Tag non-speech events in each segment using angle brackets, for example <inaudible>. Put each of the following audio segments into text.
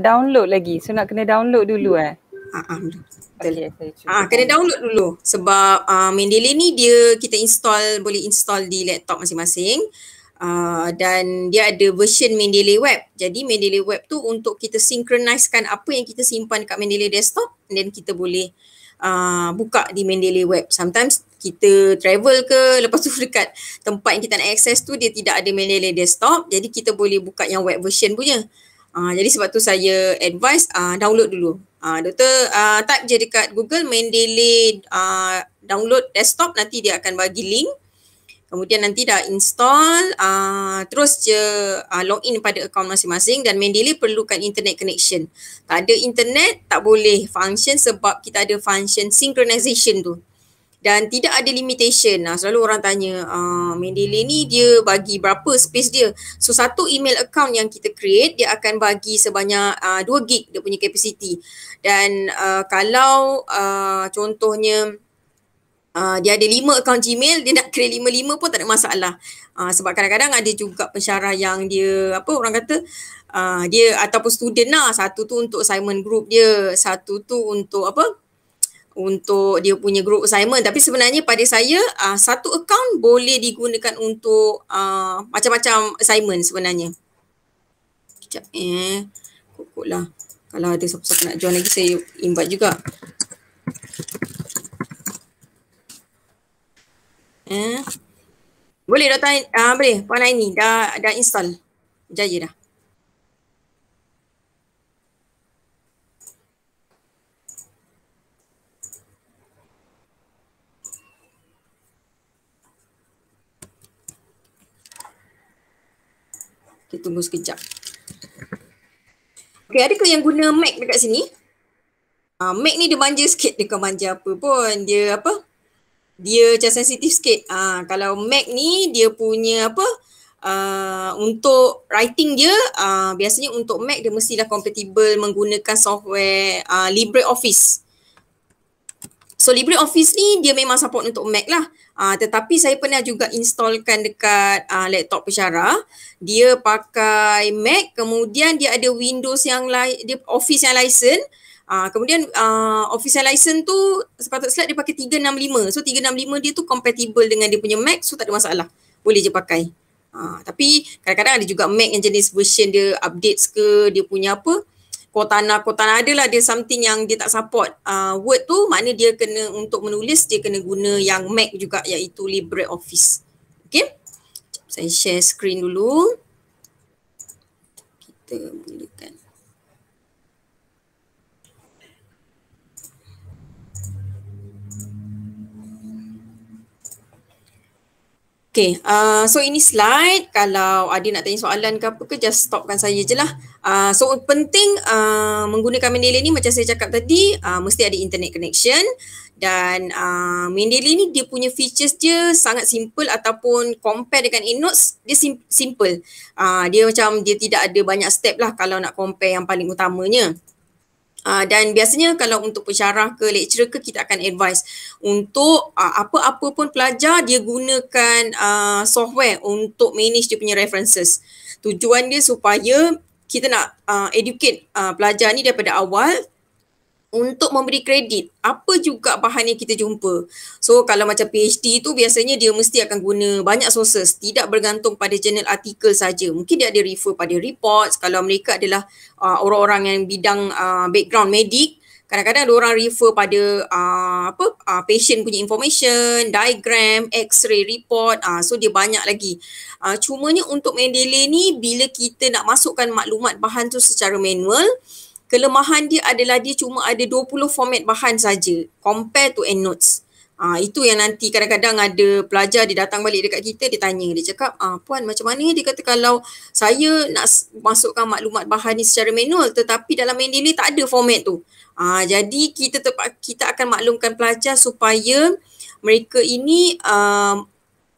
download lagi. So nak kena download dulu hmm. eh? Ha, ha. kena download dulu sebab uh, Mendeley ni dia kita install boleh install di laptop masing-masing uh, dan dia ada version Mendeley web. Jadi Mendeley web tu untuk kita synchronisekan apa yang kita simpan kat Mendeley desktop dan kita boleh uh, buka di Mendeley web. Sometimes kita travel ke lepas tu <laughs> dekat tempat yang kita nak access tu dia tidak ada Mendeley desktop jadi kita boleh buka yang web version punya. Uh, jadi sebab tu saya advise uh, download dulu. Uh, doktor uh, type je dekat Google Mendeley uh, download desktop nanti dia akan bagi link. Kemudian nanti dah install uh, terus je uh, in pada akaun masing-masing dan Mendeley perlukan internet connection. Tak ada internet tak boleh function sebab kita ada function synchronization tu dan tidak ada limitation. Nah, selalu orang tanya uh, ah, Mendeley ni dia bagi berapa space dia. So satu email account yang kita create dia akan bagi sebanyak uh, ah, 2 gig dia punya capacity. Dan uh, kalau uh, contohnya uh, dia ada 5 account Gmail, dia nak create 5-5 pun tak ada masalah. Uh, sebab kadang-kadang ada juga pensyarah yang dia apa orang kata uh, dia ataupun student lah satu tu untuk assignment group dia, satu tu untuk apa untuk dia punya group assignment tapi sebenarnya pada saya uh, satu account boleh digunakan untuk uh, macam-macam assignment sebenarnya. Kejap eh. Kukuklah. Kalau ada siapa-siapa nak join lagi saya invite juga. Eh. Boleh Dr. Ah uh, boleh Puan Aini dah dah install. Berjaya dah. Kita tunggu sekejap. Okay, ke yang guna Mac dekat sini? Uh, ah, Mac ni dia manja sikit. Dia kan manja apa pun. Dia apa? Dia macam sensitif sikit. Uh, kalau Mac ni dia punya apa? Uh, untuk writing dia, uh, biasanya untuk Mac dia mestilah compatible menggunakan software uh, LibreOffice. So LibreOffice ni dia memang support untuk Mac lah. Uh, tetapi saya pernah juga installkan dekat uh, laptop pesara. Dia pakai Mac, kemudian dia ada Windows yang lain, dia office yang license. Uh, kemudian uh, official license tu sepatut slide dia pakai 365. So 365 dia tu compatible dengan dia punya Mac so tak ada masalah. Boleh je pakai. Uh, tapi kadang-kadang ada juga Mac yang jenis version dia updates ke dia punya apa uh, kotana kotana adalah dia something yang dia tak support uh, word tu maknanya dia kena untuk menulis dia kena guna yang Mac juga iaitu LibreOffice. Okey. Saya share screen dulu. Kita mulakan. Okay, uh, ah, so ini slide. Kalau ada nak tanya soalan ke apa ke, just stopkan saya je lah. Ah, so penting uh, menggunakan Mendeley ni macam saya cakap tadi uh, mesti ada internet connection dan uh, Mendeley ni dia punya features dia sangat simple ataupun compare dengan Innotes dia sim- simple. Uh, dia macam dia tidak ada banyak step lah kalau nak compare yang paling utamanya. Uh, dan biasanya kalau untuk pensyarah ke lecturer ke kita akan advise untuk uh, apa-apa pun pelajar dia gunakan uh, software untuk manage dia punya references. Tujuan dia supaya kita nak uh, educate uh, pelajar ni daripada awal untuk memberi kredit apa juga bahan yang kita jumpa. So kalau macam PhD tu biasanya dia mesti akan guna banyak sources, tidak bergantung pada journal artikel saja. Mungkin dia ada refer pada reports kalau mereka adalah uh, orang-orang yang bidang uh, background medik Kadang-kadang ada orang refer pada uh, apa uh, patient punya information, diagram, x-ray report. Uh, so dia banyak lagi. Uh, cumanya untuk Mendeley ni bila kita nak masukkan maklumat bahan tu secara manual, kelemahan dia adalah dia cuma ada 20 format bahan saja compare to EndNotes. Uh, ah, itu yang nanti kadang-kadang ada pelajar dia datang balik dekat kita, dia tanya. Dia cakap, ah, Puan macam mana? Dia kata kalau saya nak masukkan maklumat bahan ni secara manual tetapi dalam Mendeley tak ada format tu. Uh, jadi kita, kita akan maklumkan pelajar supaya mereka ini uh,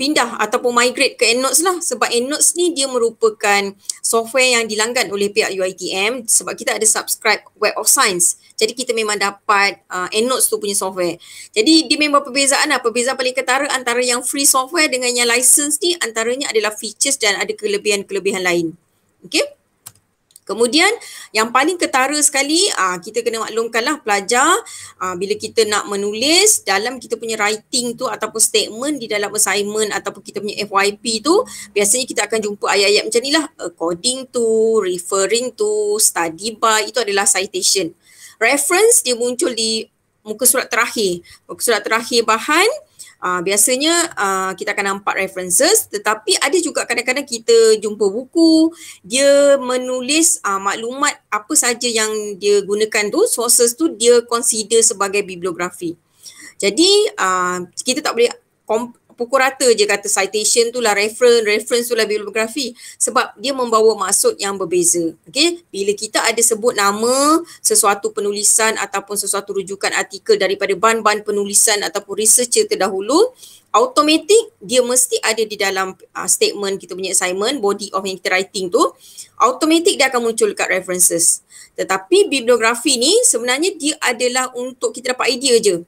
pindah ataupun migrate ke Endnotes lah sebab Endnotes ni dia merupakan software yang dilanggan oleh pihak UiTM sebab kita ada subscribe Web of Science. Jadi kita memang dapat uh, Endnotes tu punya software. Jadi dia memang perbezaan lah. Perbezaan paling ketara antara yang free software dengan yang license ni antaranya adalah features dan ada kelebihan-kelebihan lain. Okay. Kemudian yang paling ketara sekali aa, ah, kita kena maklumkanlah pelajar aa, ah, bila kita nak menulis dalam kita punya writing tu ataupun statement di dalam assignment ataupun kita punya FYP tu biasanya kita akan jumpa ayat-ayat macam inilah according eh, to, referring to, study by itu adalah citation. Reference dia muncul di muka surat terakhir. Muka surat terakhir bahan Uh, biasanya uh, kita akan nampak references tetapi ada juga kadang-kadang kita jumpa buku dia menulis uh, maklumat apa saja yang dia gunakan tu sources tu dia consider sebagai bibliografi. Jadi uh, kita tak boleh pukul rata je kata citation tu lah reference, reference tu lah bibliografi sebab dia membawa maksud yang berbeza. Okey, bila kita ada sebut nama sesuatu penulisan ataupun sesuatu rujukan artikel daripada bahan-bahan penulisan ataupun researcher terdahulu, automatic dia mesti ada di dalam uh, statement kita punya assignment body of yang kita writing tu automatic dia akan muncul kat references tetapi bibliografi ni sebenarnya dia adalah untuk kita dapat idea je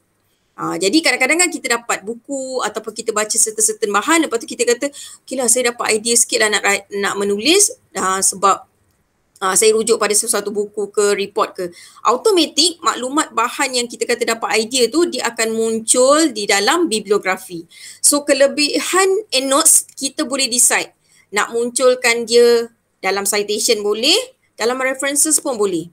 Uh, jadi kadang-kadang kan kita dapat buku ataupun kita baca certain-certain bahan lepas tu kita kata okey lah saya dapat idea sikit lah nak, nak menulis uh, sebab uh, saya rujuk pada sesuatu buku ke report ke. Automatik maklumat bahan yang kita kata dapat idea tu dia akan muncul di dalam bibliografi. So kelebihan and notes kita boleh decide nak munculkan dia dalam citation boleh, dalam references pun boleh.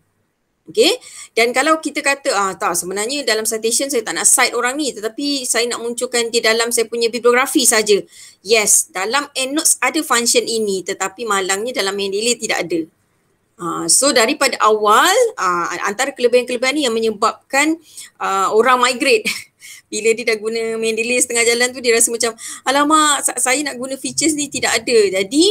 Okay. Dan kalau kita kata, ah tak sebenarnya dalam citation saya tak nak cite orang ni tetapi saya nak munculkan dia dalam saya punya bibliografi saja. Yes, dalam endnotes ada function ini tetapi malangnya dalam Mendeley tidak ada. Uh, so daripada awal uh, antara kelebihan-kelebihan ni yang menyebabkan uh, orang migrate <laughs> bila dia dah guna Mendeley setengah jalan tu dia rasa macam alamak saya nak guna features ni tidak ada jadi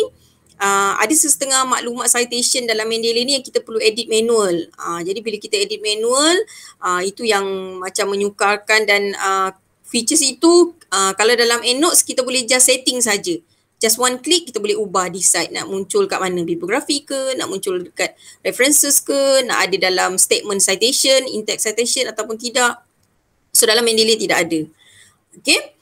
Uh, ada setengah maklumat citation dalam Mendeley ni yang kita perlu edit manual. Uh, jadi bila kita edit manual, uh, itu yang macam menyukarkan dan uh, features itu uh, kalau dalam Endnotes kita boleh just setting saja. Just one click kita boleh ubah di nak muncul kat mana bibliografi ke, nak muncul dekat references ke, nak ada dalam statement citation, in-text citation ataupun tidak. So dalam Mendeley tidak ada. Okay.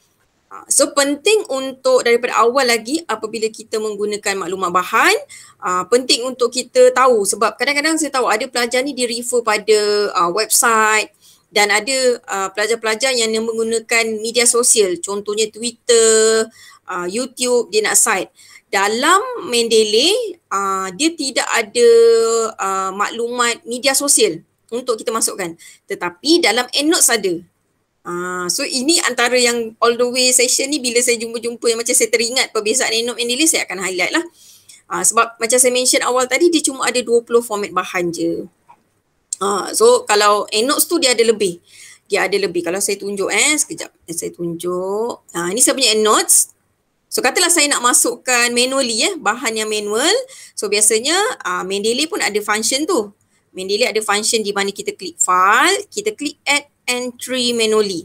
Ha, so penting untuk daripada awal lagi apabila kita menggunakan maklumat bahan uh, penting untuk kita tahu sebab kadang-kadang saya tahu ada pelajar ni di refer pada uh, website dan ada uh, pelajar-pelajar yang menggunakan media sosial contohnya Twitter, uh, YouTube dia nak site. Dalam Mendeley uh, dia tidak ada uh, maklumat media sosial untuk kita masukkan. Tetapi dalam EndNotes ada. Ah, so ini antara yang all the way session ni bila saya jumpa-jumpa yang macam saya teringat perbezaan Enop and Delis saya akan highlight lah. Uh, sebab macam saya mention awal tadi dia cuma ada 20 format bahan je. Uh, so kalau Enops tu dia ada lebih. Dia ada lebih. Kalau saya tunjuk eh sekejap. Eh, saya tunjuk. Uh, ini saya punya Enops. So katalah saya nak masukkan manually eh bahan yang manual. So biasanya uh, Mendeley pun ada function tu. Mendeley ada function di mana kita klik file, kita klik add entry manually.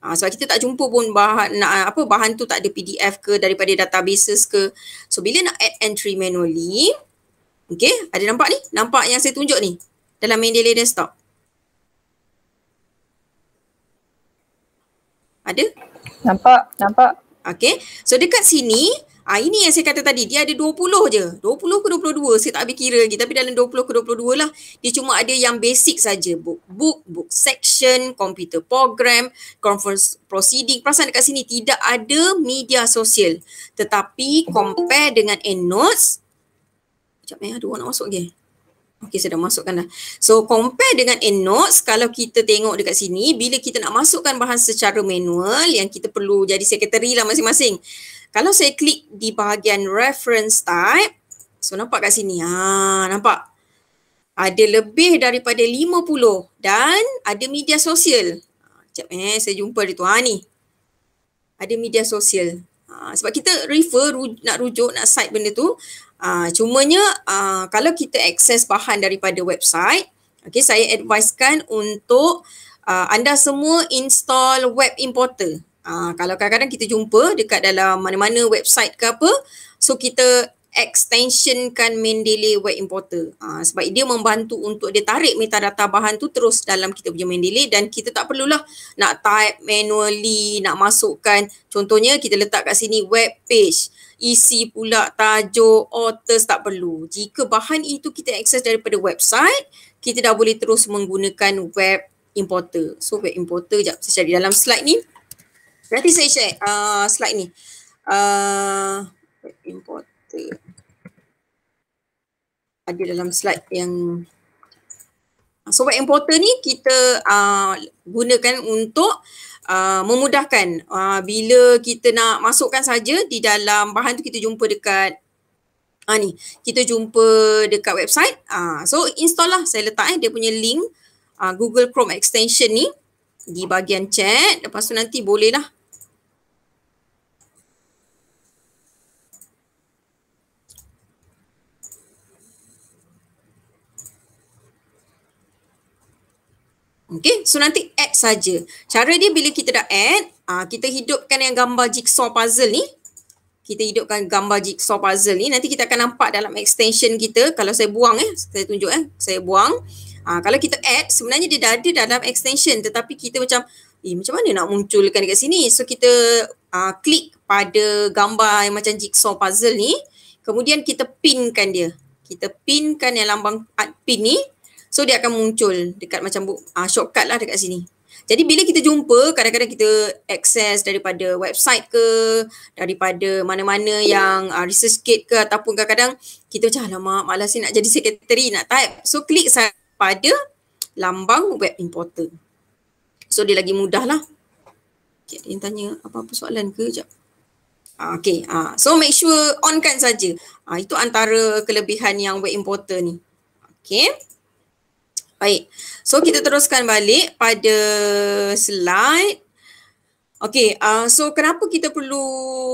Ha, sebab kita tak jumpa pun bahan, nak, apa, bahan tu tak ada PDF ke daripada databases ke. So bila nak add entry manually, okay, ada nampak ni? Nampak yang saya tunjuk ni dalam Mendeley desktop. Ada? Nampak, nampak. Okay, so dekat sini Ah ha, ini yang saya kata tadi, dia ada 20 je. 20 ke 22, saya tak ambil kira lagi. Tapi dalam 20 ke 22 lah, dia cuma ada yang basic saja. Book, book, book section, computer program, conference proceeding. Perasan dekat sini, tidak ada media sosial. Tetapi compare dengan endnotes. Sekejap eh, ada orang nak masuk lagi. Okey, saya dah masukkan dah. So, compare dengan endnotes, kalau kita tengok dekat sini, bila kita nak masukkan bahan secara manual, yang kita perlu jadi sekretari lah masing-masing. Kalau saya klik di bahagian reference type, so nampak kat sini. Ha, nampak? Ada lebih daripada 50 dan ada media sosial. Sekejap eh, saya jumpa dia tu. Ha, ni. Ada media sosial. Ha, sebab kita refer, ruj, nak rujuk, nak cite benda tu. Ha, cumanya ha, kalau kita akses bahan daripada website, okay, saya advisekan untuk Uh, anda semua install web importer. Uh, kalau kadang-kadang kita jumpa dekat dalam mana-mana website ke apa, so kita extensionkan Mendeley Web Importer. Uh, sebab dia membantu untuk dia tarik metadata bahan tu terus dalam kita punya Mendeley dan kita tak perlulah nak type manually, nak masukkan. Contohnya kita letak kat sini web page, isi pula tajuk, authors tak perlu. Jika bahan itu kita akses daripada website, kita dah boleh terus menggunakan web importer. So web importer, sekejap saya cari dalam slide ni. Nanti saya check uh, slide ni. Uh, importer. Ada dalam slide yang uh, sobat importer ni kita uh, gunakan untuk uh, memudahkan uh, bila kita nak masukkan saja di dalam bahan tu kita jumpa dekat uh, ni kita jumpa dekat website uh, so install lah saya letak eh dia punya link uh, Google Chrome extension ni di bahagian chat lepas tu nanti lah. Okay, so nanti add saja. Cara dia bila kita dah add, uh, kita hidupkan yang gambar jigsaw puzzle ni. Kita hidupkan gambar jigsaw puzzle ni. Nanti kita akan nampak dalam extension kita. Kalau saya buang eh, saya tunjuk eh. Saya buang. Uh, kalau kita add, sebenarnya dia dah ada dalam extension. Tetapi kita macam, eh macam mana nak munculkan dekat sini? So kita uh, klik pada gambar yang macam jigsaw puzzle ni. Kemudian kita pinkan dia. Kita pinkan yang lambang pin ni. So dia akan muncul dekat macam bu- uh, shortcut lah dekat sini. Jadi bila kita jumpa, kadang-kadang kita access daripada website ke, daripada mana-mana yang uh, research kit ke ataupun kadang-kadang kita macam alamak malas ni nak jadi secretary nak type. So klik pada lambang web importer. So dia lagi mudah lah. Okay, ada yang tanya apa-apa soalan ke? Sekejap. Uh, ah, okay, uh, so make sure on kan saja. Uh, itu antara kelebihan yang web importer ni. Okay. Baik. So kita teruskan balik pada slide Okay, uh, so kenapa kita perlu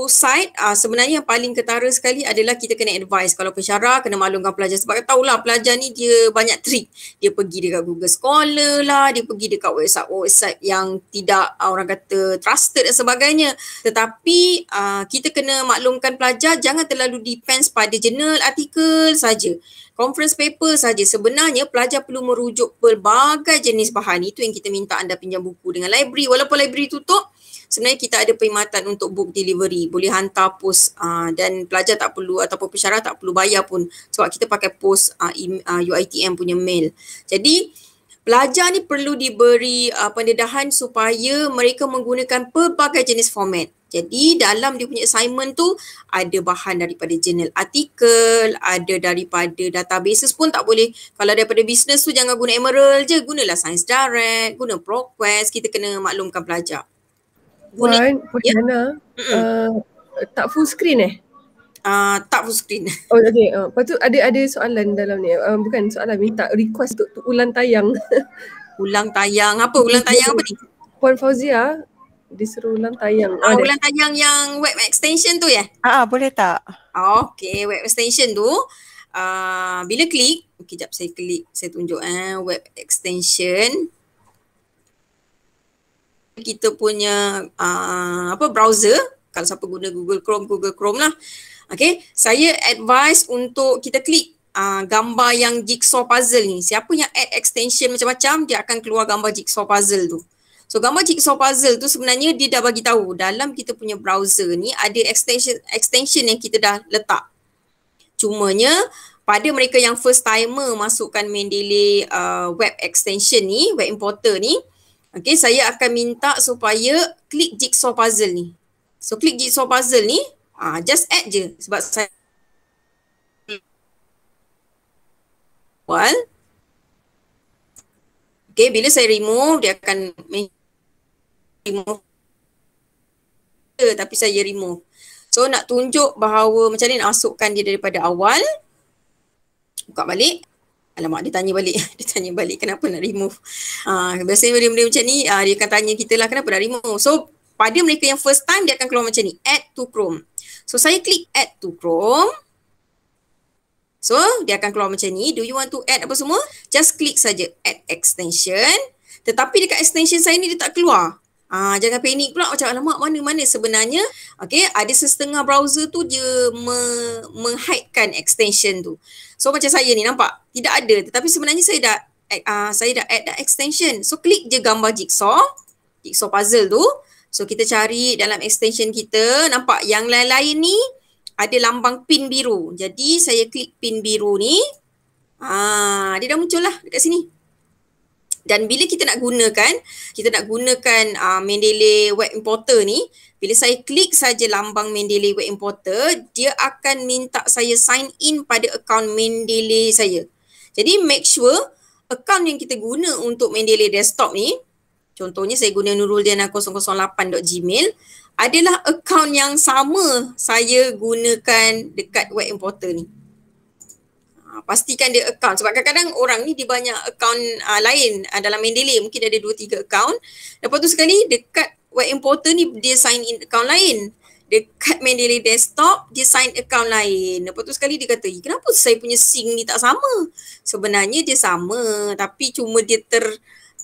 side? Uh, sebenarnya yang paling ketara sekali adalah kita kena advice. Kalau pesara kena maklumkan pelajar. Sebab kita tahulah pelajar ni dia banyak trik. Dia pergi dekat Google Scholar lah, dia pergi dekat website-website yang tidak uh, orang kata trusted dan sebagainya. Tetapi uh, kita kena maklumkan pelajar jangan terlalu depends pada journal, artikel saja. Conference paper saja sebenarnya pelajar perlu merujuk pelbagai jenis bahan itu yang kita minta anda pinjam buku dengan library walaupun library tutup sebenarnya kita ada perkhidmatan untuk book delivery boleh hantar post uh, ah, dan pelajar tak perlu ataupun pesara tak perlu bayar pun sebab kita pakai post uh, ah, ah, UITM punya mail jadi pelajar ni perlu diberi uh, pendedahan supaya mereka menggunakan pelbagai jenis format jadi dalam dia punya assignment tu ada bahan daripada jurnal artikel, ada daripada database pun tak boleh. Kalau daripada business tu jangan guna Emerald je, gunalah Science Direct, guna ProQuest, kita kena maklumkan pelajar. Puan, ya. Puan yeah. Diana, uh, tak full screen eh? Uh, tak full screen. <laughs> Oh okay. Uh, lepas tu ada ada soalan dalam ni. Uh, bukan soalan minta request untuk tu, ulang tayang. <laughs> ulang tayang apa? Ulang tayang apa ni? Puan Fauzia disuruh ulang tayang. Uh, ah, ulang tayang yang web extension tu ya? Ah uh, uh, boleh tak? Ah, okay web extension tu uh, bila klik. Okay, kejap saya klik saya tunjuk eh web extension kita punya uh, apa browser kalau siapa guna Google Chrome Google Chrome lah okey saya advise untuk kita klik uh, gambar yang jigsaw puzzle ni siapa yang add extension macam-macam dia akan keluar gambar jigsaw puzzle tu so gambar jigsaw puzzle tu sebenarnya dia dah bagi tahu dalam kita punya browser ni ada extension extension yang kita dah letak cumanya pada mereka yang first timer masukkan Mendeley uh, web extension ni web importer ni Okay, saya akan minta supaya klik jigsaw puzzle ni. So, klik jigsaw puzzle ni, ah uh, just add je sebab saya Well. Okay, bila saya remove, dia akan remove. Eh, tapi saya remove. So, nak tunjuk bahawa macam ni nak masukkan dia daripada awal. Buka balik. Alamak dia tanya balik <laughs> Dia tanya balik kenapa nak remove uh, ah, Biasanya benda-benda macam ni uh, Dia akan tanya kita lah kenapa nak remove So pada mereka yang first time dia akan keluar macam ni Add to Chrome So saya klik add to Chrome So dia akan keluar macam ni Do you want to add apa semua? Just klik saja add extension Tetapi dekat extension saya ni dia tak keluar Ah, jangan panik pula macam alamak mana-mana sebenarnya okay, ada setengah browser tu dia me- menghidekan extension tu. So macam saya ni nampak tidak ada tetapi sebenarnya saya dah uh, saya dah add dah extension. So klik je gambar jigsaw, jigsaw puzzle tu. So kita cari dalam extension kita nampak yang lain-lain ni ada lambang pin biru. Jadi saya klik pin biru ni. Ah, dia dah muncul lah dekat sini dan bila kita nak gunakan kita nak gunakan uh, Mendeley web importer ni bila saya klik saja lambang Mendeley web importer dia akan minta saya sign in pada akaun Mendeley saya jadi make sure akaun yang kita guna untuk Mendeley desktop ni contohnya saya guna Nurul nuruldiana008.gmail adalah akaun yang sama saya gunakan dekat web importer ni Ah, pastikan dia account sebab kadang-kadang orang ni dia banyak account uh, lain uh, dalam Mendeley mungkin ada dua tiga account lepas tu sekali dekat web importer ni dia sign in account lain dekat Mendeley desktop dia sign account lain lepas tu sekali dia kata kenapa saya punya sync ni tak sama sebenarnya dia sama tapi cuma dia ter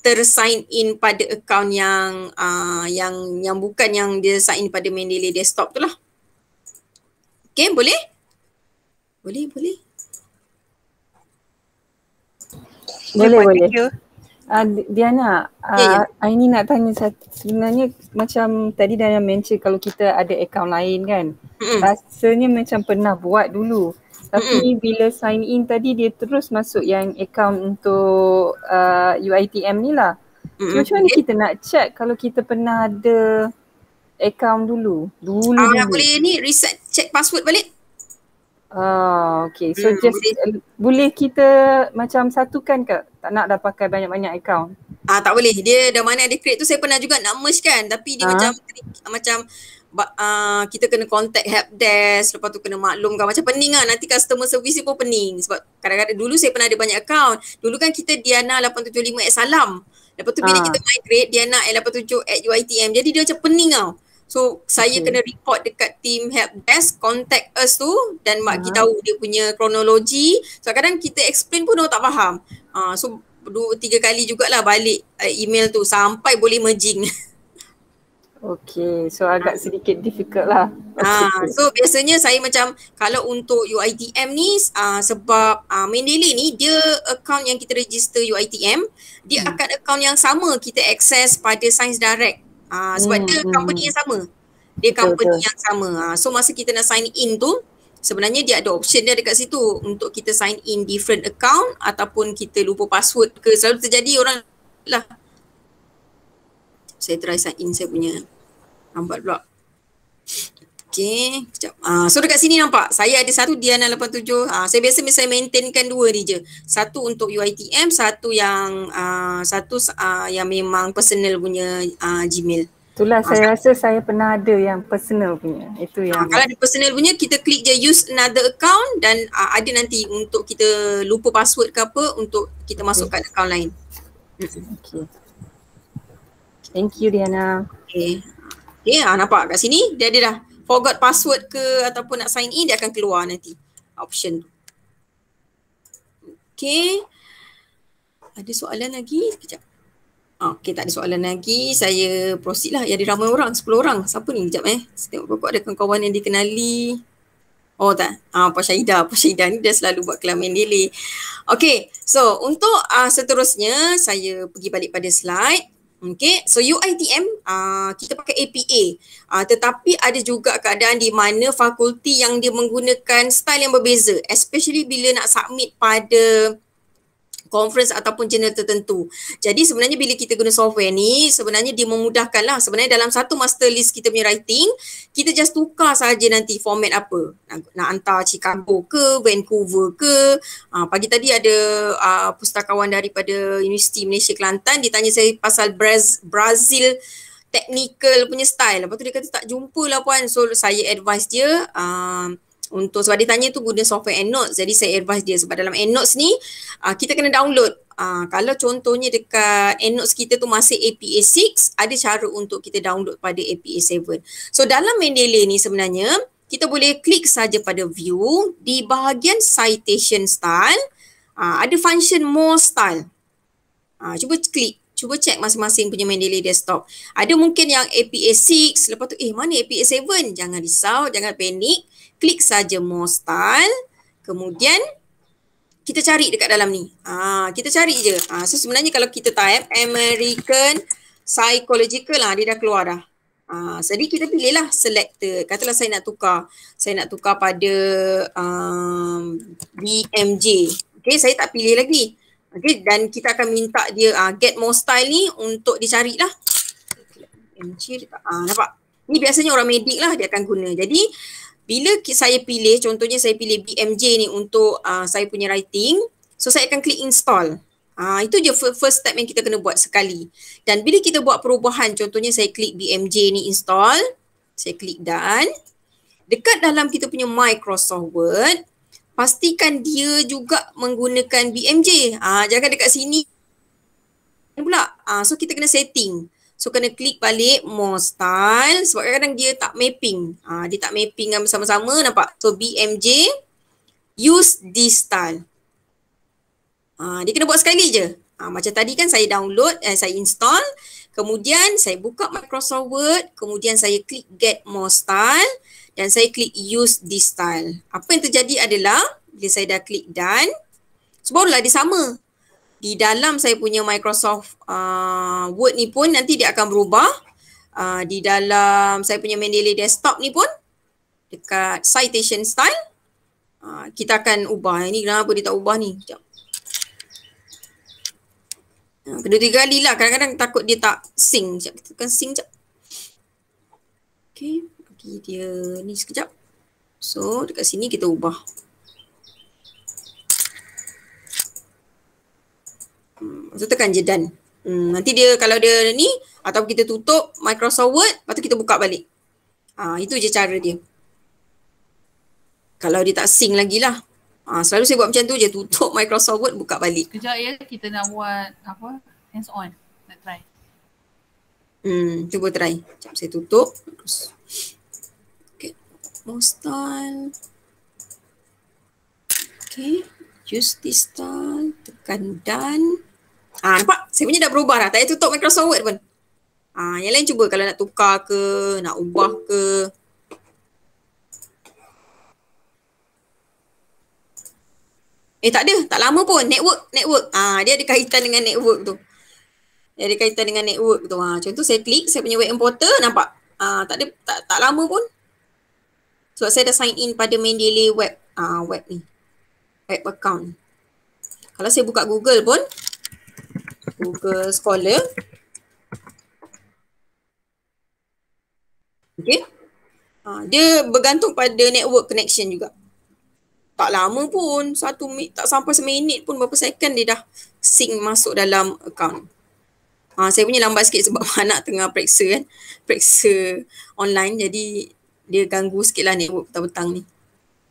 ter sign in pada account yang uh, yang yang bukan yang dia sign in pada Mendeley desktop tu lah Okay, boleh? Boleh, boleh. boleh Jepang boleh uh, Diana uh, ya, yeah, ya. yeah. I ni nak tanya sebenarnya macam tadi Diana mention kalau kita ada account lain kan mm-hmm. rasanya macam pernah buat dulu tapi mm-hmm. bila sign in tadi dia terus masuk yang account untuk uh, ah, UITM ni lah mm-hmm. macam mana yeah. kita nak check kalau kita pernah ada account dulu dulu, uh, dulu. boleh ni reset check password balik Oh, okay. So hmm, just boleh. boleh kita macam satukan ke? Tak nak dah pakai banyak-banyak account. Ah tak boleh. Dia dah mana ada create tu saya pernah juga nak merge kan tapi dia ha? macam macam uh, kita kena contact help desk lepas tu kena maklumkan macam pening lah nanti customer service pun pening sebab kadang-kadang dulu saya pernah ada banyak account. Dulu kan kita Diana 875 at Salam. Lepas tu bila ha. kita migrate Diana 87 at UITM. Jadi dia macam pening tau. Lah. So saya kena report dekat team help desk, contact us tu dan mak kita uh-huh. tahu dia punya kronologi. So kadang kita explain pun orang tak faham. Uh, so dua tiga kali jugalah balik uh, email tu sampai boleh merging. <laughs> Okay, so agak sedikit difficult lah. Ah, so biasanya saya macam kalau untuk UITM ni ah, sebab ah, Mendeley ni dia account yang kita register UITM dia hmm. akan account yang sama kita access pada Science Direct uh, sebab hmm. dia company yang sama dia company betul, yang sama uh, so masa kita nak sign in tu sebenarnya dia ada option dia dekat situ untuk kita sign in different account ataupun kita lupa password ke selalu terjadi orang lah saya try sign in saya punya nampak pula Okay, sekejap. Uh, so dekat sini nampak saya ada satu Diana 87. Uh, saya biasa saya maintainkan dua ni je. Satu untuk UITM, satu yang uh, satu uh, yang memang personal punya uh, Gmail. Itulah uh, saya rasa saya pernah ada yang personal punya. Itu uh, yang Kalau ada personal punya kita klik je use another account dan uh, ada nanti untuk kita lupa password ke apa untuk kita okay. masukkan account lain. Okay. Thank you Diana. Okay. Okay, ah, nampak kat sini dia ada dah forgot password ke ataupun nak sign in dia akan keluar nanti option tu. Okay. Ada soalan lagi? Sekejap. Oh, ah, okay tak ada soalan lagi. Saya proceed lah. Ya ada ramai orang. 10 orang. Siapa ni? Sekejap eh. Saya tengok pokok ada kawan-kawan yang dikenali. Oh tak. Ah, Puan Syahidah. Puan Syahidah ni dia selalu buat kelamin delay. Okay. So untuk uh, seterusnya saya pergi balik pada slide. Okay, so UITM uh, ah, kita pakai APA uh, ah, tetapi ada juga keadaan di mana fakulti yang dia menggunakan style yang berbeza especially bila nak submit pada conference ataupun channel tertentu. Jadi sebenarnya bila kita guna software ni sebenarnya dia memudahkanlah. sebenarnya dalam satu master list kita punya writing kita just tukar saja nanti format apa. Nak, nak hantar Chicago ke Vancouver ke. Ha, pagi tadi ada uh, pustakawan daripada Universiti Malaysia Kelantan dia tanya saya pasal Braz- Brazil technical punya style. Lepas tu dia kata tak jumpa lah puan. So saya advise dia uh, untuk sebab dia tanya tu guna software EndNote jadi saya advise dia sebab dalam EndNotes ni uh, kita kena download uh, kalau contohnya dekat EndNotes kita tu masih APA 6 ada cara untuk kita download pada APA 7 so dalam Mendeley ni sebenarnya kita boleh klik saja pada view di bahagian citation style uh, ada function more style uh, cuba klik cuba check masing-masing punya Mendeley desktop. Ada mungkin yang APA 6, lepas tu eh mana APA 7? Jangan risau, jangan panik. Klik saja more style. Kemudian kita cari dekat dalam ni. Ah, kita cari je. Ah, so sebenarnya kalau kita type American Psychological lah, dia dah keluar dah. Ah, jadi kita pilih lah selector. Katalah saya nak tukar. Saya nak tukar pada um, BMJ. Okay, saya tak pilih lagi. Okay, dan kita akan minta dia uh, get more style ni untuk dicari lah. uh, nampak? Ni biasanya orang medik lah dia akan guna. Jadi, bila saya pilih, contohnya saya pilih BMJ ni untuk uh, saya punya writing, so saya akan klik install. Uh, itu je first step yang kita kena buat sekali. Dan bila kita buat perubahan, contohnya saya klik BMJ ni install, saya klik done. Dekat dalam kita punya Microsoft Word, pastikan dia juga menggunakan BMJ. Ah ha, jangan dekat sini pula. ha, so kita kena setting. So kena klik balik more style sebab kadang-kadang dia tak mapping. ha, dia tak mapping dengan sama-sama nampak. So BMJ use this style. ha, dia kena buat sekali je. ha, macam tadi kan saya download eh, saya install kemudian saya buka Microsoft Word kemudian saya klik get more style dan saya klik use this style. Apa yang terjadi adalah bila saya dah klik done, sebarulah dia sama. Di dalam saya punya Microsoft uh, Word ni pun nanti dia akan berubah. Uh, di dalam saya punya Mendeley desktop ni pun dekat citation style, uh, kita akan ubah. Ini kenapa dia tak ubah ni? Sekejap. Kedua tiga kali lah. Kadang-kadang takut dia tak sync. Sekejap. Kita kan sync sekejap. Okay tapi dia ni sekejap. So dekat sini kita ubah. Hmm, so tekan je done. Hmm, nanti dia kalau dia ni atau kita tutup Microsoft Word, lepas kita buka balik. Ha, itu je cara dia. Kalau dia tak sing lagi lah. Ha, selalu saya buat macam tu je, tutup Microsoft Word, buka balik. Sekejap ya, kita nak buat apa, hands on. Nak try. Hmm, cuba try. Sekejap saya tutup. Terus. Boston. Okay, use this style, tekan done. Ah, nampak? Saya punya dah berubah dah. Tak payah tutup Microsoft Word pun. Ah, yang lain cuba kalau nak tukar ke, nak ubah ke. Eh tak ada, tak lama pun. Network, network. Ah, dia ada kaitan dengan network tu. Dia ada kaitan dengan network tu. Ah, contoh saya klik saya punya web importer, nampak? Ah, tak ada tak, tak lama pun. Sebab so, saya dah sign in pada Mendeley web uh, web ni. Web account. Kalau saya buka Google pun. Google Scholar. Okay. Uh, dia bergantung pada network connection juga. Tak lama pun. Satu minit, tak sampai seminit pun. Berapa second dia dah sync masuk dalam account. Uh, saya punya lambat sikit sebab <laughs> anak tengah periksa kan. Periksa online. Jadi dia ganggu sikit lah network petang-petang ni.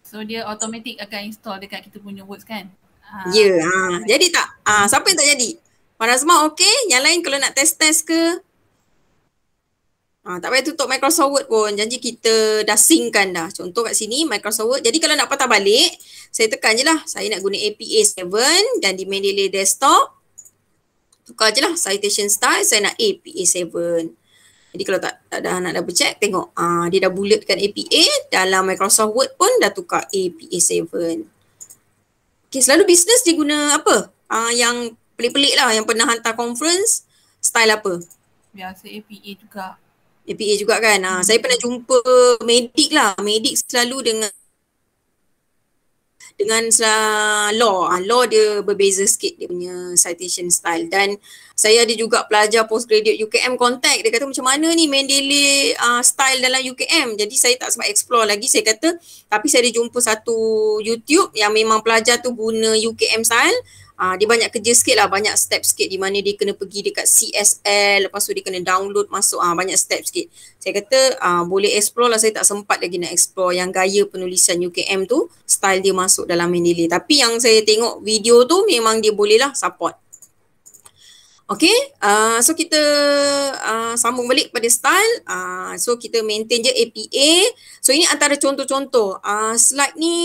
So dia automatic akan install dekat kita punya words kan? Ah. Ya. Yeah, uh, Jadi tak? Uh, siapa yang tak jadi? Para semua okay. Yang lain kalau nak test-test ke? Uh, tak payah tutup Microsoft Word pun. Janji kita dah singkan dah. Contoh kat sini Microsoft Word. Jadi kalau nak patah balik, saya tekan je lah. Saya nak guna APA 7 dan di Mendeley Desktop. Tukar je lah citation style. Saya nak APA 7. Jadi kalau tak, tak dah nak double check tengok uh, dia dah bulletkan APA dalam Microsoft Word pun dah tukar APA 7. Okay selalu bisnes dia guna apa? Uh, yang pelik-pelik lah yang pernah hantar conference style apa? Biasa APA juga. APA juga kan. Ah, hmm. Uh, saya pernah jumpa medik lah. Medik selalu dengan dengan uh, law. Uh, law dia berbeza sikit dia punya citation style dan saya ada juga pelajar postgraduate UKM contact. Dia kata macam mana ni Mendeley uh, ah, style dalam UKM. Jadi saya tak sempat explore lagi. Saya kata tapi saya ada jumpa satu YouTube yang memang pelajar tu guna UKM style. Uh, dia banyak kerja sikit lah. Banyak step sikit di mana dia kena pergi dekat CSL. Lepas tu dia kena download masuk. Uh, banyak step sikit. Saya kata uh, boleh explore lah. Saya tak sempat lagi nak explore yang gaya penulisan UKM tu. Style dia masuk dalam Mendeley. Tapi yang saya tengok video tu memang dia boleh lah support. Okay, uh, so kita uh, sambung balik pada style. Uh, so kita maintain je APA. So ini antara contoh-contoh. Uh, slide ni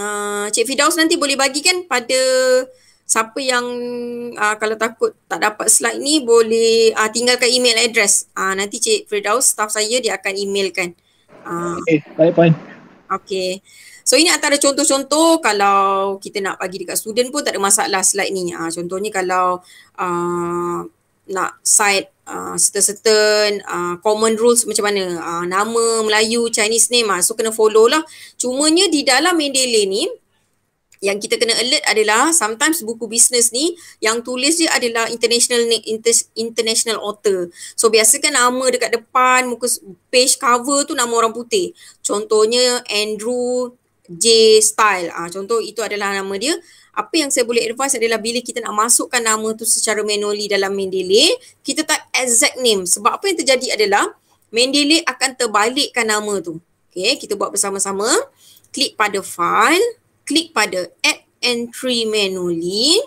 uh, Cik Fidaus nanti boleh bagikan pada siapa yang uh, kalau takut tak dapat slide ni boleh uh, tinggalkan email address. Uh, nanti Cik Fidaus, staff saya dia akan emailkan. Uh, okay, baik-baik. Okay. So ini antara contoh-contoh kalau kita nak bagi dekat student pun tak ada masalah slide ni. Uh, contohnya kalau uh, nak cite uh, certain-certain uh, common rules macam mana. Uh, nama Melayu, Chinese name. Uh, so kena follow lah. Cumanya di dalam Mendeley ni yang kita kena alert adalah sometimes buku bisnes ni yang tulis dia adalah international inter, international author. So biasakan nama dekat depan muka page cover tu nama orang putih. Contohnya Andrew J style. Ha, contoh itu adalah nama dia. Apa yang saya boleh advise adalah bila kita nak masukkan nama tu secara manually dalam Mendeley, kita tak exact name. Sebab apa yang terjadi adalah Mendeley akan terbalikkan nama tu. Okay, kita buat bersama-sama. Klik pada file, klik pada add entry manually.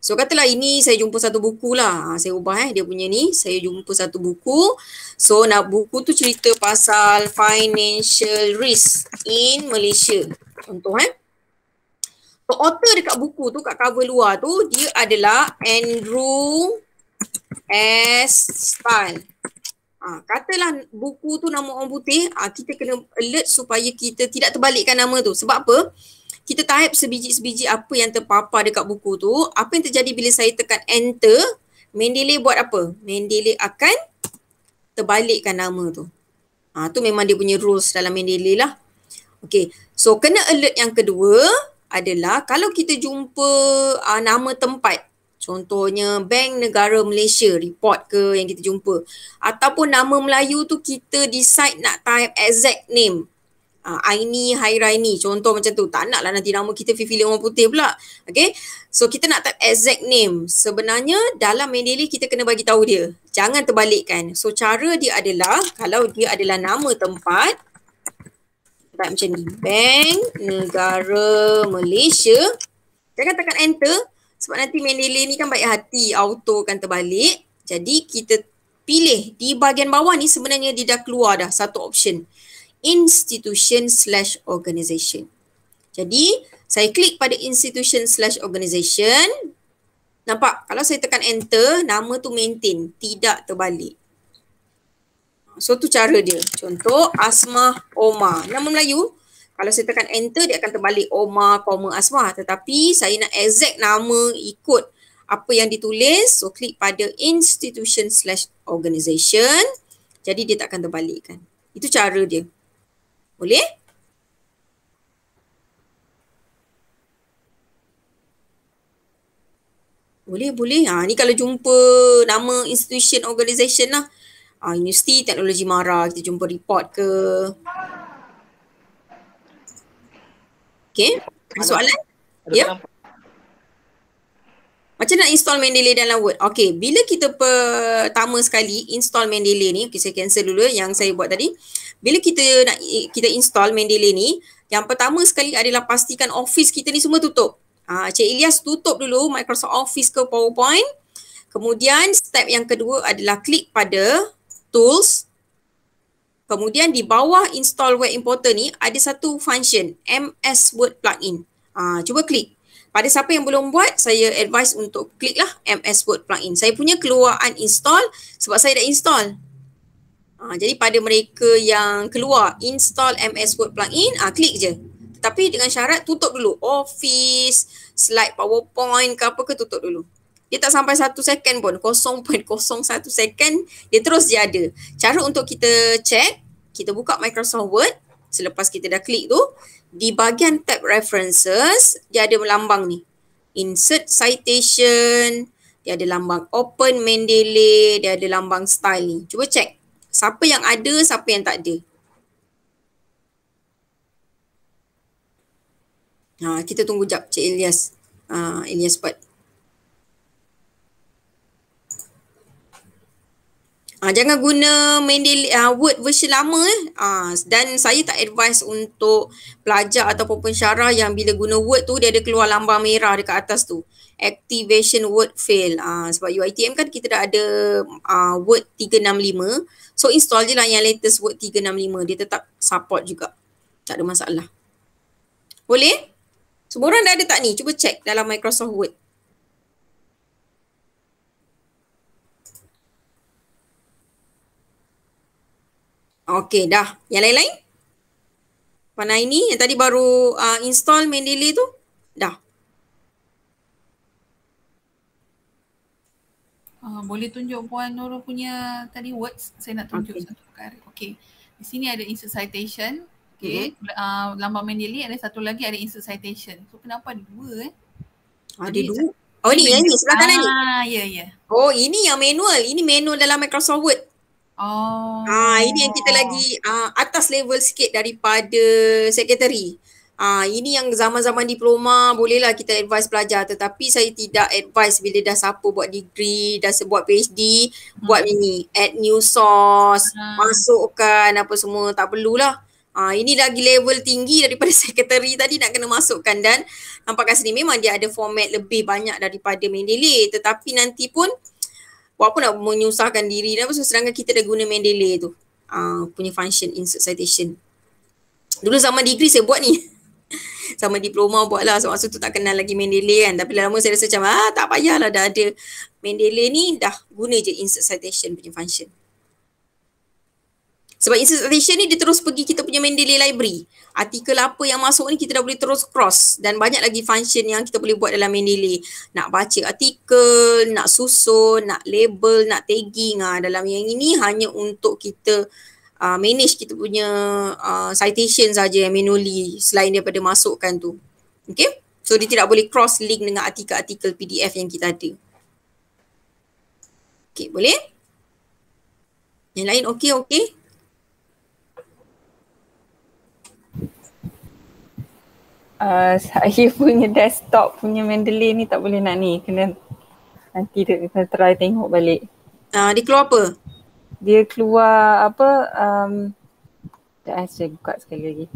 So katalah ini saya jumpa satu buku lah. Ha, saya ubah eh dia punya ni. Saya jumpa satu buku. So nak buku tu cerita pasal financial risk in Malaysia. Contoh eh. So author dekat buku tu kat cover luar tu dia adalah Andrew S. Style. Ha, katalah buku tu nama orang putih. Ha, kita kena alert supaya kita tidak terbalikkan nama tu. Sebab apa? kita type sebiji-sebiji apa yang terpapar dekat buku tu, apa yang terjadi bila saya tekan enter, Mendeley buat apa? Mendeley akan terbalikkan nama tu. Ha, tu memang dia punya rules dalam Mendeley lah. Okay, so kena alert yang kedua adalah kalau kita jumpa uh, nama tempat, contohnya Bank Negara Malaysia report ke yang kita jumpa, ataupun nama Melayu tu kita decide nak type exact name, uh, Aini Hairaini contoh macam tu tak naklah nanti nama kita fifili orang putih pula okay? so kita nak type exact name sebenarnya dalam Mendeley kita kena bagi tahu dia jangan terbalikkan so cara dia adalah kalau dia adalah nama tempat type macam ni bank negara Malaysia jangan tekan enter sebab nanti Mendeley ni kan baik hati auto kan terbalik jadi kita pilih di bahagian bawah ni sebenarnya dia dah keluar dah satu option institution slash organisation. Jadi saya klik pada institution slash organisation. Nampak kalau saya tekan enter nama tu maintain tidak terbalik. So tu cara dia. Contoh Asma Oma. Nama Melayu. Kalau saya tekan enter dia akan terbalik Oma, comma Asma. Tetapi saya nak exact nama ikut apa yang ditulis. So klik pada institution slash organisation. Jadi dia tak akan terbalikkan. Itu cara dia. Boleh? Boleh, boleh. Ha, ni kalau jumpa nama institution organisation lah. Ha, Universiti Teknologi Mara, kita jumpa report ke. Okay, soalan? ya? Yeah. Macam nak install Mendeley dalam Word. Okay, bila kita pertama sekali install Mendeley ni, okay, saya cancel dulu eh, yang saya buat tadi. Bila kita nak kita install Mendeley ni, yang pertama sekali adalah pastikan office kita ni semua tutup. Ah, Cik Ilyas tutup dulu Microsoft Office ke PowerPoint. Kemudian step yang kedua adalah klik pada Tools. Kemudian di bawah install web importer ni ada satu function MS Word Plugin. Ah, cuba klik. Pada siapa yang belum buat, saya advise untuk kliklah MS Word plugin. Saya punya keluar uninstall sebab saya dah install. Ha, jadi pada mereka yang keluar install MS Word plugin, ha, klik je. Tetapi dengan syarat tutup dulu. Office, slide PowerPoint ke apa ke tutup dulu. Dia tak sampai satu second pun. 0.01 second, dia terus dia ada. Cara untuk kita check, kita buka Microsoft Word. Selepas kita dah klik tu, di bahagian tab references dia ada lambang ni insert citation dia ada lambang open mendeley dia ada lambang style ni cuba check siapa yang ada siapa yang tak ada ha kita tunggu jap cik Elias ha Elias buat Uh, jangan guna Mendel uh, ah, Word versi lama eh. Uh, dan saya tak advise untuk pelajar ataupun pensyarah yang bila guna Word tu dia ada keluar lambang merah dekat atas tu. Activation Word Fail. Uh, sebab UITM kan kita dah ada uh, Word 365. So install je lah yang latest Word 365. Dia tetap support juga. Tak ada masalah. Boleh? Semua orang dah ada tak ni? Cuba check dalam Microsoft Word. Okey dah. Yang lain-lain? Pana ini yang tadi baru uh, install Mendeley tu? Dah. Uh, boleh tunjuk Puan Nurul punya tadi words. Saya nak tunjuk okay. satu perkara. Okey. Di sini ada insert citation. Okey. Mm -hmm. uh, ah, lambang Mendeley ada satu lagi ada insert citation. So kenapa ada dua eh? Ada dua. Oh ni yang ni sebelah kanan ni? Ah, ya, yeah, ya. Yeah. Oh ini yang manual. Ini manual dalam Microsoft Word. Oh. Ha, ini yang kita oh. lagi uh, atas level sikit daripada sekretari. Ah, uh, ini yang zaman-zaman diploma bolehlah kita advise pelajar tetapi saya tidak advise bila dah siapa buat degree, dah sebuat PhD, hmm. buat ini, add new source, hmm. masukkan apa semua tak perlulah. Ah, ini lagi level tinggi daripada <laughs> sekretari tadi nak kena masukkan dan nampakkan sini memang dia ada format lebih banyak daripada Mendeley tetapi nanti pun buat apa nak menyusahkan diri dan apa sedangkan kita dah guna Mendeley tu uh, punya function insert citation dulu sama degree saya buat ni sama <laughs> diploma buat lah sebab masa tu tak kenal lagi Mendeley kan tapi lama saya rasa macam ah tak payahlah dah ada Mendeley ni dah guna je insert citation punya function sebab insert citation ni dia terus pergi kita punya Mendeley library artikel apa yang masuk ni kita dah boleh terus cross dan banyak lagi function yang kita boleh buat dalam Mendeley. Nak baca artikel, nak susun, nak label, nak tagging ah dalam yang ini hanya untuk kita uh, manage kita punya uh, citation saja yang manually selain daripada masukkan tu. Okay? So dia tidak boleh cross link dengan artikel-artikel PDF yang kita ada. Okay boleh? Yang lain okey okey? Ah, saya <laughs> punya desktop punya Mendeley ni tak boleh nak ni kena nanti dia kena try tengok balik. Ah uh, dia keluar apa? Dia keluar apa um tak eh, saya buka sekali lagi.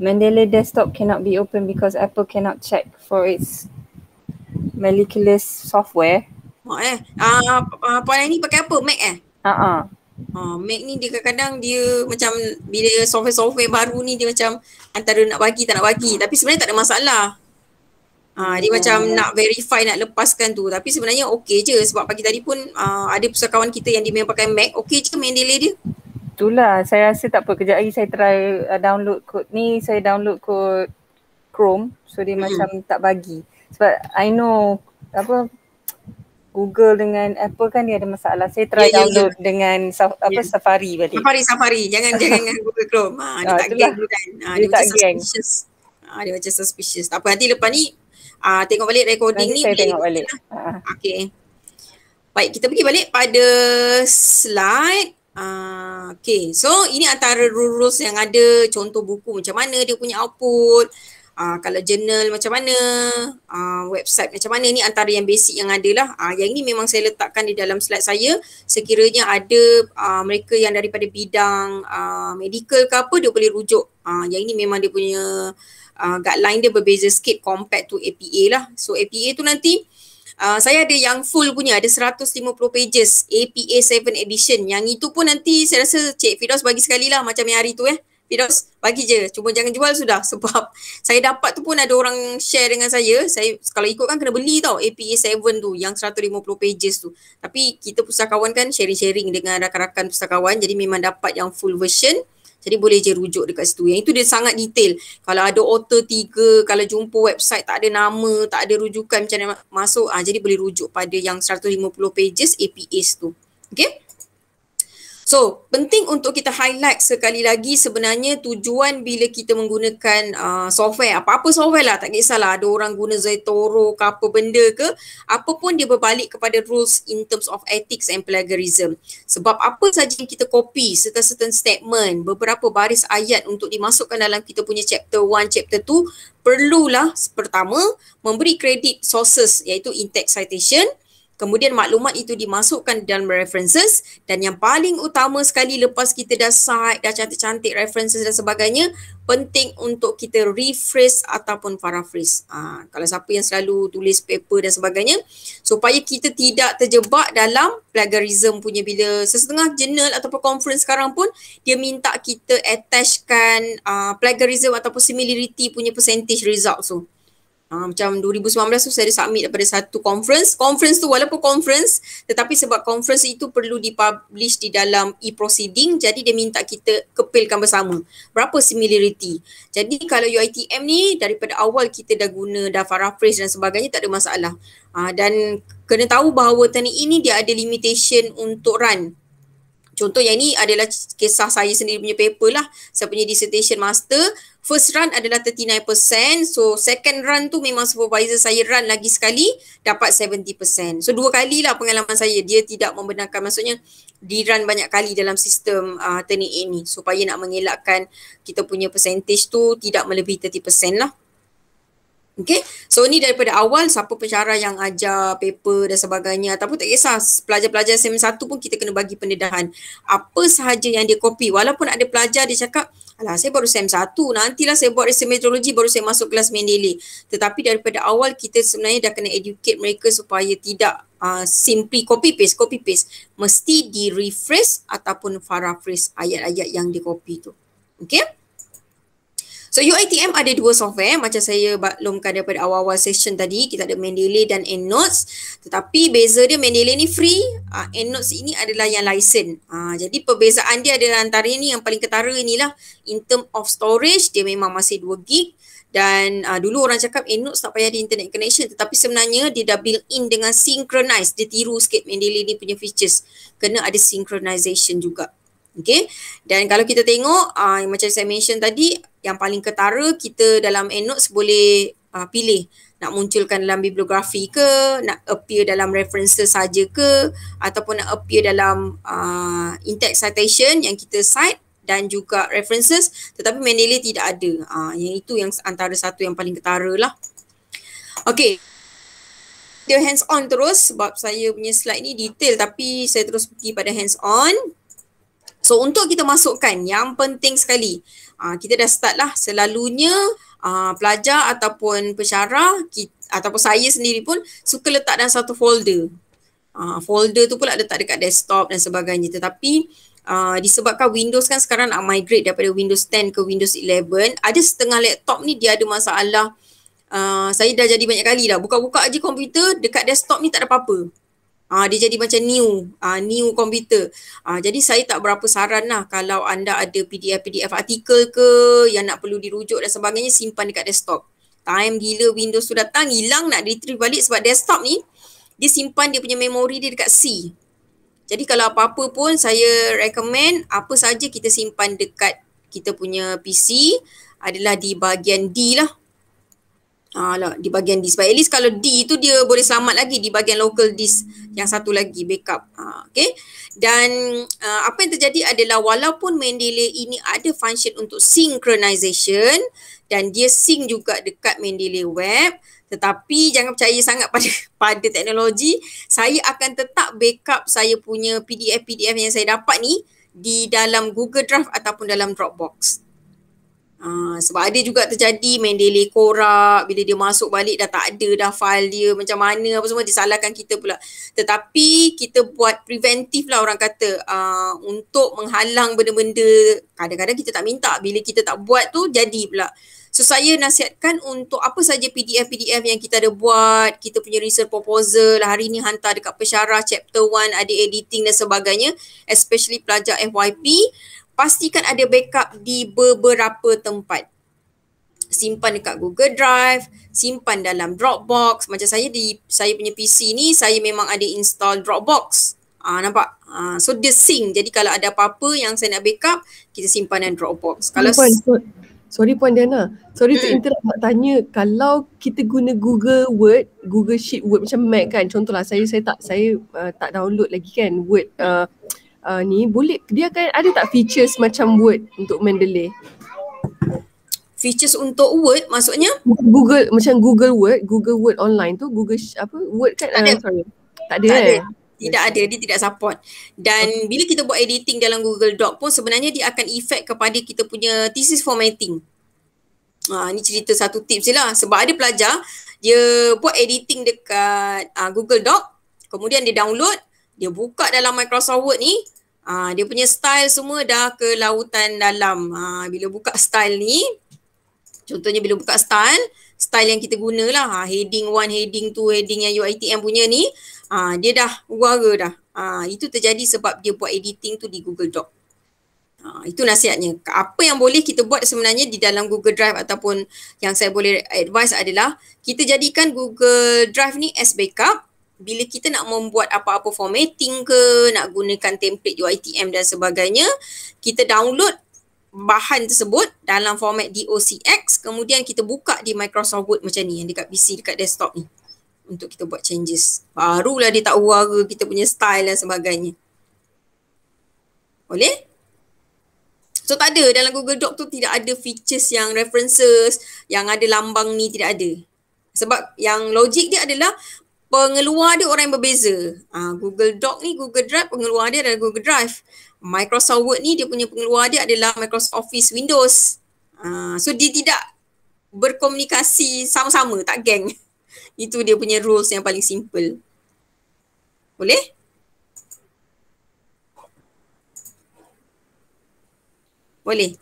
Mendeley desktop cannot be open because Apple cannot check for its Meliculus software. Mak oh, eh, ah, uh, ah, apa ni pakai apa? Mac eh? Ha ah. Uh-uh. Uh, Mac ni dia kadang-kadang dia macam bila software-software baru ni dia macam antara nak bagi tak nak bagi tapi sebenarnya tak ada masalah. Uh, dia oh. macam nak verify nak lepaskan tu tapi sebenarnya okey je sebab pagi tadi pun uh, ada pusat kawan kita yang dia memang pakai Mac okey je main delay dia. Itulah saya rasa tak apa kejap lagi saya try uh, download kod ni saya download kod Chrome so dia hmm. macam tak bagi sebab I know apa Google dengan Apple kan dia ada masalah. Saya try yeah, ya, ya. download yeah, yeah. dengan saf, apa yeah. Safari balik. Safari Safari. Jangan jangan dengan Google Chrome. Ha, dia ah, tak itulah. kan. Ha, dia, dia tak macam gang. suspicious. Ha, dia macam suspicious. Tak apa nanti lepas ni uh, tengok balik recording nanti ni. Saya tengok balik. Ha. Okay. Baik kita pergi balik pada slide. Uh, okay so ini antara rules yang ada contoh buku macam mana dia punya output uh, kalau jurnal macam mana, uh, website macam mana ni antara yang basic yang ada lah. Uh, ah, yang ini memang saya letakkan di dalam slide saya sekiranya ada uh, mereka yang daripada bidang uh, medical ke apa dia boleh rujuk. Uh, yang ini memang dia punya uh, guideline dia berbeza sikit compared to APA lah. So APA tu nanti Uh, saya ada yang full punya, ada 150 pages APA 7 edition. Yang itu pun nanti saya rasa Cik Fidos bagi sekali lah macam yang hari tu Eh. Firdaus bagi je cuma jangan jual sudah <laughs> sebab saya dapat tu pun ada orang share dengan saya saya kalau ikut kan kena beli tau APA 7 tu yang 150 pages tu tapi kita pustakawan kan sharing-sharing dengan rakan-rakan pustakawan jadi memang dapat yang full version jadi boleh je rujuk dekat situ. Yang itu dia sangat detail. Kalau ada author tiga, kalau jumpa website tak ada nama, tak ada rujukan macam mana masuk, ah ha, jadi boleh rujuk pada yang 150 pages APA tu. Okay? So, penting untuk kita highlight sekali lagi sebenarnya tujuan bila kita menggunakan uh, software, apa-apa software lah, tak kisahlah ada orang guna Zetoro ke apa benda ke, apa pun dia berbalik kepada rules in terms of ethics and plagiarism. Sebab apa sahaja yang kita copy serta certain statement, beberapa baris ayat untuk dimasukkan dalam kita punya chapter 1, chapter 2, perlulah pertama memberi kredit sources iaitu in-text citation, kemudian maklumat itu dimasukkan dalam references dan yang paling utama sekali lepas kita dah site dah cantik-cantik references dan sebagainya penting untuk kita rephrase ataupun paraphrase ha, kalau siapa yang selalu tulis paper dan sebagainya supaya kita tidak terjebak dalam plagiarism punya bila sesetengah journal ataupun conference sekarang pun dia minta kita attachkan uh, plagiarism ataupun similarity punya percentage result so Ha, macam 2019 tu saya ada submit daripada satu conference. Conference tu walaupun conference tetapi sebab conference itu perlu dipublish di dalam e-proceeding jadi dia minta kita kepilkan bersama. Berapa similarity. Jadi kalau UITM ni daripada awal kita dah guna dah paraphrase dan sebagainya tak ada masalah. Ha, dan kena tahu bahawa teknik ini dia ada limitation untuk run. Contoh yang ini adalah kisah saya sendiri punya paper lah. Saya punya dissertation master. First run adalah 39%. So second run tu memang supervisor saya run lagi sekali dapat 70%. So dua kalilah pengalaman saya. Dia tidak membenarkan maksudnya di run banyak kali dalam sistem uh, turning A ni. Supaya nak mengelakkan kita punya percentage tu tidak melebihi 30% lah. Okay, so ni daripada awal siapa pencara yang ajar paper dan sebagainya ataupun tak kisah pelajar-pelajar SEM 1 pun kita kena bagi pendedahan apa sahaja yang dia copy walaupun ada pelajar dia cakap alah saya baru SEM 1 nantilah saya buat resume metrologi baru saya masuk kelas Mendeley tetapi daripada awal kita sebenarnya dah kena educate mereka supaya tidak uh, simply copy paste copy paste mesti di refresh ataupun paraphrase ayat-ayat yang di copy tu okay So UITM ada dua software eh. macam saya maklumkan daripada awal-awal session tadi kita ada Mendeley dan EndNotes tetapi beza dia Mendeley ni free, uh, EndNotes ini adalah yang license. Uh, jadi perbezaan dia adalah antara ni yang paling ketara inilah in term of storage dia memang masih 2 gig dan uh, dulu orang cakap EndNotes tak payah di internet connection tetapi sebenarnya dia dah built in dengan synchronize. Dia tiru sikit Mendeley ni punya features. Kena ada synchronization juga. Okay. Dan kalau kita tengok uh, macam saya mention tadi yang paling ketara kita dalam endnotes boleh uh, pilih nak munculkan dalam bibliografi ke, nak appear dalam references saja ke ataupun nak appear dalam uh, in-text citation yang kita cite dan juga references tetapi Mendeley tidak ada. Uh, yang itu yang antara satu yang paling ketara lah. Okay. Dia hands on terus sebab saya punya slide ni detail tapi saya terus pergi pada hands on. So untuk kita masukkan yang penting sekali, uh, kita dah start lah selalunya uh, pelajar ataupun pesyarah kita, ataupun saya sendiri pun suka letak dalam satu folder. Uh, folder tu pula letak dekat desktop dan sebagainya tetapi Uh, disebabkan Windows kan sekarang nak migrate daripada Windows 10 ke Windows 11 ada setengah laptop ni dia ada masalah uh, saya dah jadi banyak kali dah buka-buka aje komputer dekat desktop ni tak ada apa-apa Uh, dia jadi macam new, uh, new computer. Uh, jadi saya tak berapa saran lah kalau anda ada PDF-PDF artikel ke yang nak perlu dirujuk dan sebagainya simpan dekat desktop. Time gila Windows tu datang hilang nak retrieve balik sebab desktop ni dia simpan dia punya memori dia dekat C. Jadi kalau apa-apa pun saya recommend apa saja kita simpan dekat kita punya PC adalah di bahagian D lah Alah, ah, di bahagian disk. But at least kalau D tu dia boleh selamat lagi di bahagian local disk yang satu lagi backup. Ha, okay. Dan uh, apa yang terjadi adalah walaupun Mendeley ini ada function untuk synchronization dan dia sync juga dekat Mendeley web. Tetapi jangan percaya sangat pada <laughs> pada teknologi. Saya akan tetap backup saya punya PDF-PDF yang saya dapat ni di dalam Google Drive ataupun dalam Dropbox. Uh, sebab ada juga terjadi main delay korak bila dia masuk balik dah tak ada dah file dia macam mana apa semua disalahkan kita pula tetapi kita buat preventif lah orang kata uh, untuk menghalang benda-benda kadang-kadang kita tak minta bila kita tak buat tu jadi pula so saya nasihatkan untuk apa saja PDF-PDF yang kita ada buat kita punya research proposal lah hari ni hantar dekat pesyarah chapter 1 ada editing dan sebagainya especially pelajar FYP pastikan ada backup di beberapa tempat. Simpan dekat Google Drive, simpan dalam Dropbox. Macam saya di saya punya PC ni, saya memang ada install Dropbox. Ah ha, nampak? Ha, so dia sync. Jadi kalau ada apa-apa yang saya nak backup, kita simpan dalam Dropbox. Kalau simpan, so- Sorry Puan Diana. Sorry hmm. tu interrupt nak tanya kalau kita guna Google Word, Google Sheet Word macam Mac kan. Contohlah saya saya tak saya uh, tak download lagi kan Word uh, uh, ni boleh dia akan ada tak features macam word untuk Mendeley? Features untuk word maksudnya Google macam Google Word, Google Word online tu Google apa word kan tak uh, ada. Ah, sorry. Tak ada. Tak eh? ada. Eh? Tidak ada, dia tidak support. Dan okay. bila kita buat editing dalam Google Doc pun sebenarnya dia akan efek kepada kita punya thesis formatting. Ha, ni cerita satu tips je lah. Sebab ada pelajar, dia buat editing dekat uh, Google Doc, kemudian dia download, dia buka dalam Microsoft Word ni uh, dia punya style semua dah ke lautan dalam uh, bila buka style ni contohnya bila buka style style yang kita gunalah uh, ah, heading 1 heading 2 heading yang UITM punya ni uh, dia dah wara dah uh, itu terjadi sebab dia buat editing tu di Google Doc Uh, itu nasihatnya. Apa yang boleh kita buat sebenarnya di dalam Google Drive ataupun yang saya boleh advise adalah kita jadikan Google Drive ni as backup bila kita nak membuat apa-apa formatting ke, nak gunakan template UITM dan sebagainya, kita download bahan tersebut dalam format DOCX, kemudian kita buka di Microsoft Word macam ni, yang dekat PC, dekat desktop ni. Untuk kita buat changes. Barulah dia tak huara kita punya style dan sebagainya. Boleh? So tak ada dalam Google Doc tu tidak ada features yang references, yang ada lambang ni tidak ada. Sebab yang logik dia adalah pengeluar dia orang yang berbeza. Uh, Google Doc ni Google Drive, pengeluar dia adalah Google Drive. Microsoft Word ni dia punya pengeluar dia adalah Microsoft Office Windows. Uh, so dia tidak berkomunikasi sama-sama, tak geng. <laughs> Itu dia punya rules yang paling simple. Boleh? Boleh.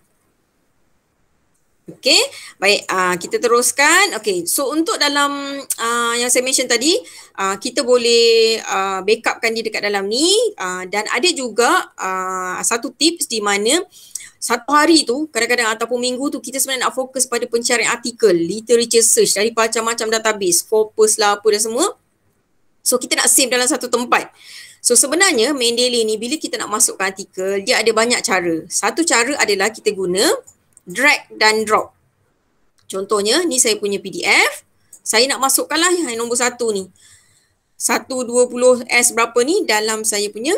Okay, baik uh, kita teruskan. Okay, so untuk dalam uh, yang saya mention tadi, uh, kita boleh uh, backupkan dia dekat dalam ni uh, dan ada juga uh, satu tips di mana satu hari tu kadang-kadang ataupun minggu tu kita sebenarnya nak fokus pada pencarian artikel, literature search dari macam-macam database, corpus lah apa dan semua. So kita nak save dalam satu tempat. So sebenarnya Mendeley ni bila kita nak masukkan artikel, dia ada banyak cara. Satu cara adalah kita guna drag dan drop. Contohnya, ni saya punya PDF. Saya nak masukkanlah yang nombor satu ni. 120S berapa ni dalam saya punya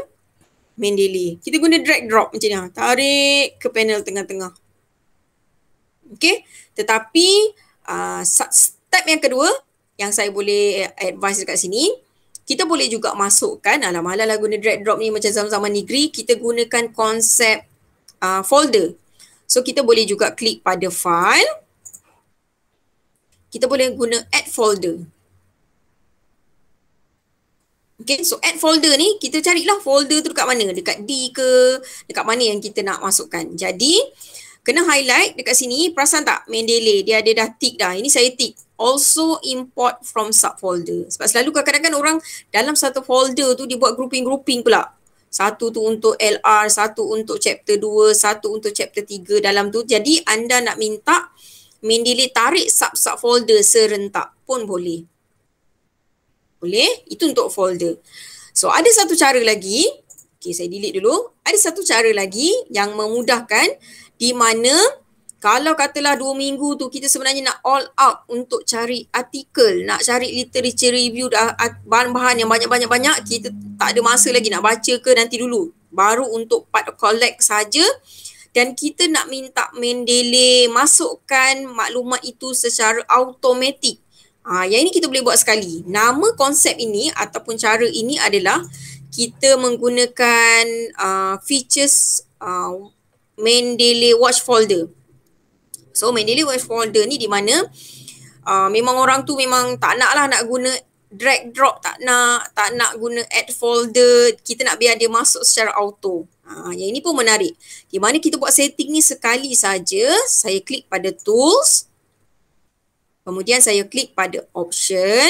Mendeley. Kita guna drag drop macam ni. Ha. Tarik ke panel tengah-tengah. Okay. Tetapi uh, step yang kedua yang saya boleh eh, advise dekat sini. Kita boleh juga masukkan. Alam-alam lah guna drag drop ni macam zaman-zaman negeri. Kita gunakan konsep uh, folder. So kita boleh juga klik pada file. Kita boleh guna add folder. Okay, so add folder ni kita carilah folder tu dekat mana? Dekat D ke? Dekat mana yang kita nak masukkan? Jadi kena highlight dekat sini. Perasan tak Mendeley? Dia ada dah tick dah. Ini saya tick. Also import from subfolder. Sebab selalu kadang-kadang orang dalam satu folder tu dibuat buat grouping-grouping pula satu tu untuk LR, satu untuk chapter 2, satu untuk chapter 3 dalam tu. Jadi anda nak minta Mendeley tarik sub-sub folder serentak pun boleh. Boleh? Itu untuk folder. So ada satu cara lagi. Okay, saya delete dulu. Ada satu cara lagi yang memudahkan di mana kalau katalah dua minggu tu kita sebenarnya nak all out untuk cari artikel, nak cari literature review dah bahan-bahan yang banyak-banyak-banyak, kita tak ada masa lagi nak baca ke nanti dulu. Baru untuk part collect saja dan kita nak minta Mendele masukkan maklumat itu secara automatik. Ha, yang ini kita boleh buat sekali. Nama konsep ini ataupun cara ini adalah kita menggunakan uh, features uh, Mendeley Watch Folder. So Mendeley Watch Folder ni di mana uh, memang orang tu memang tak nak lah nak guna drag drop tak nak, tak nak guna add folder, kita nak biar dia masuk secara auto. Ha, yang ini pun menarik. Di mana kita buat setting ni sekali saja, saya klik pada tools. Kemudian saya klik pada option.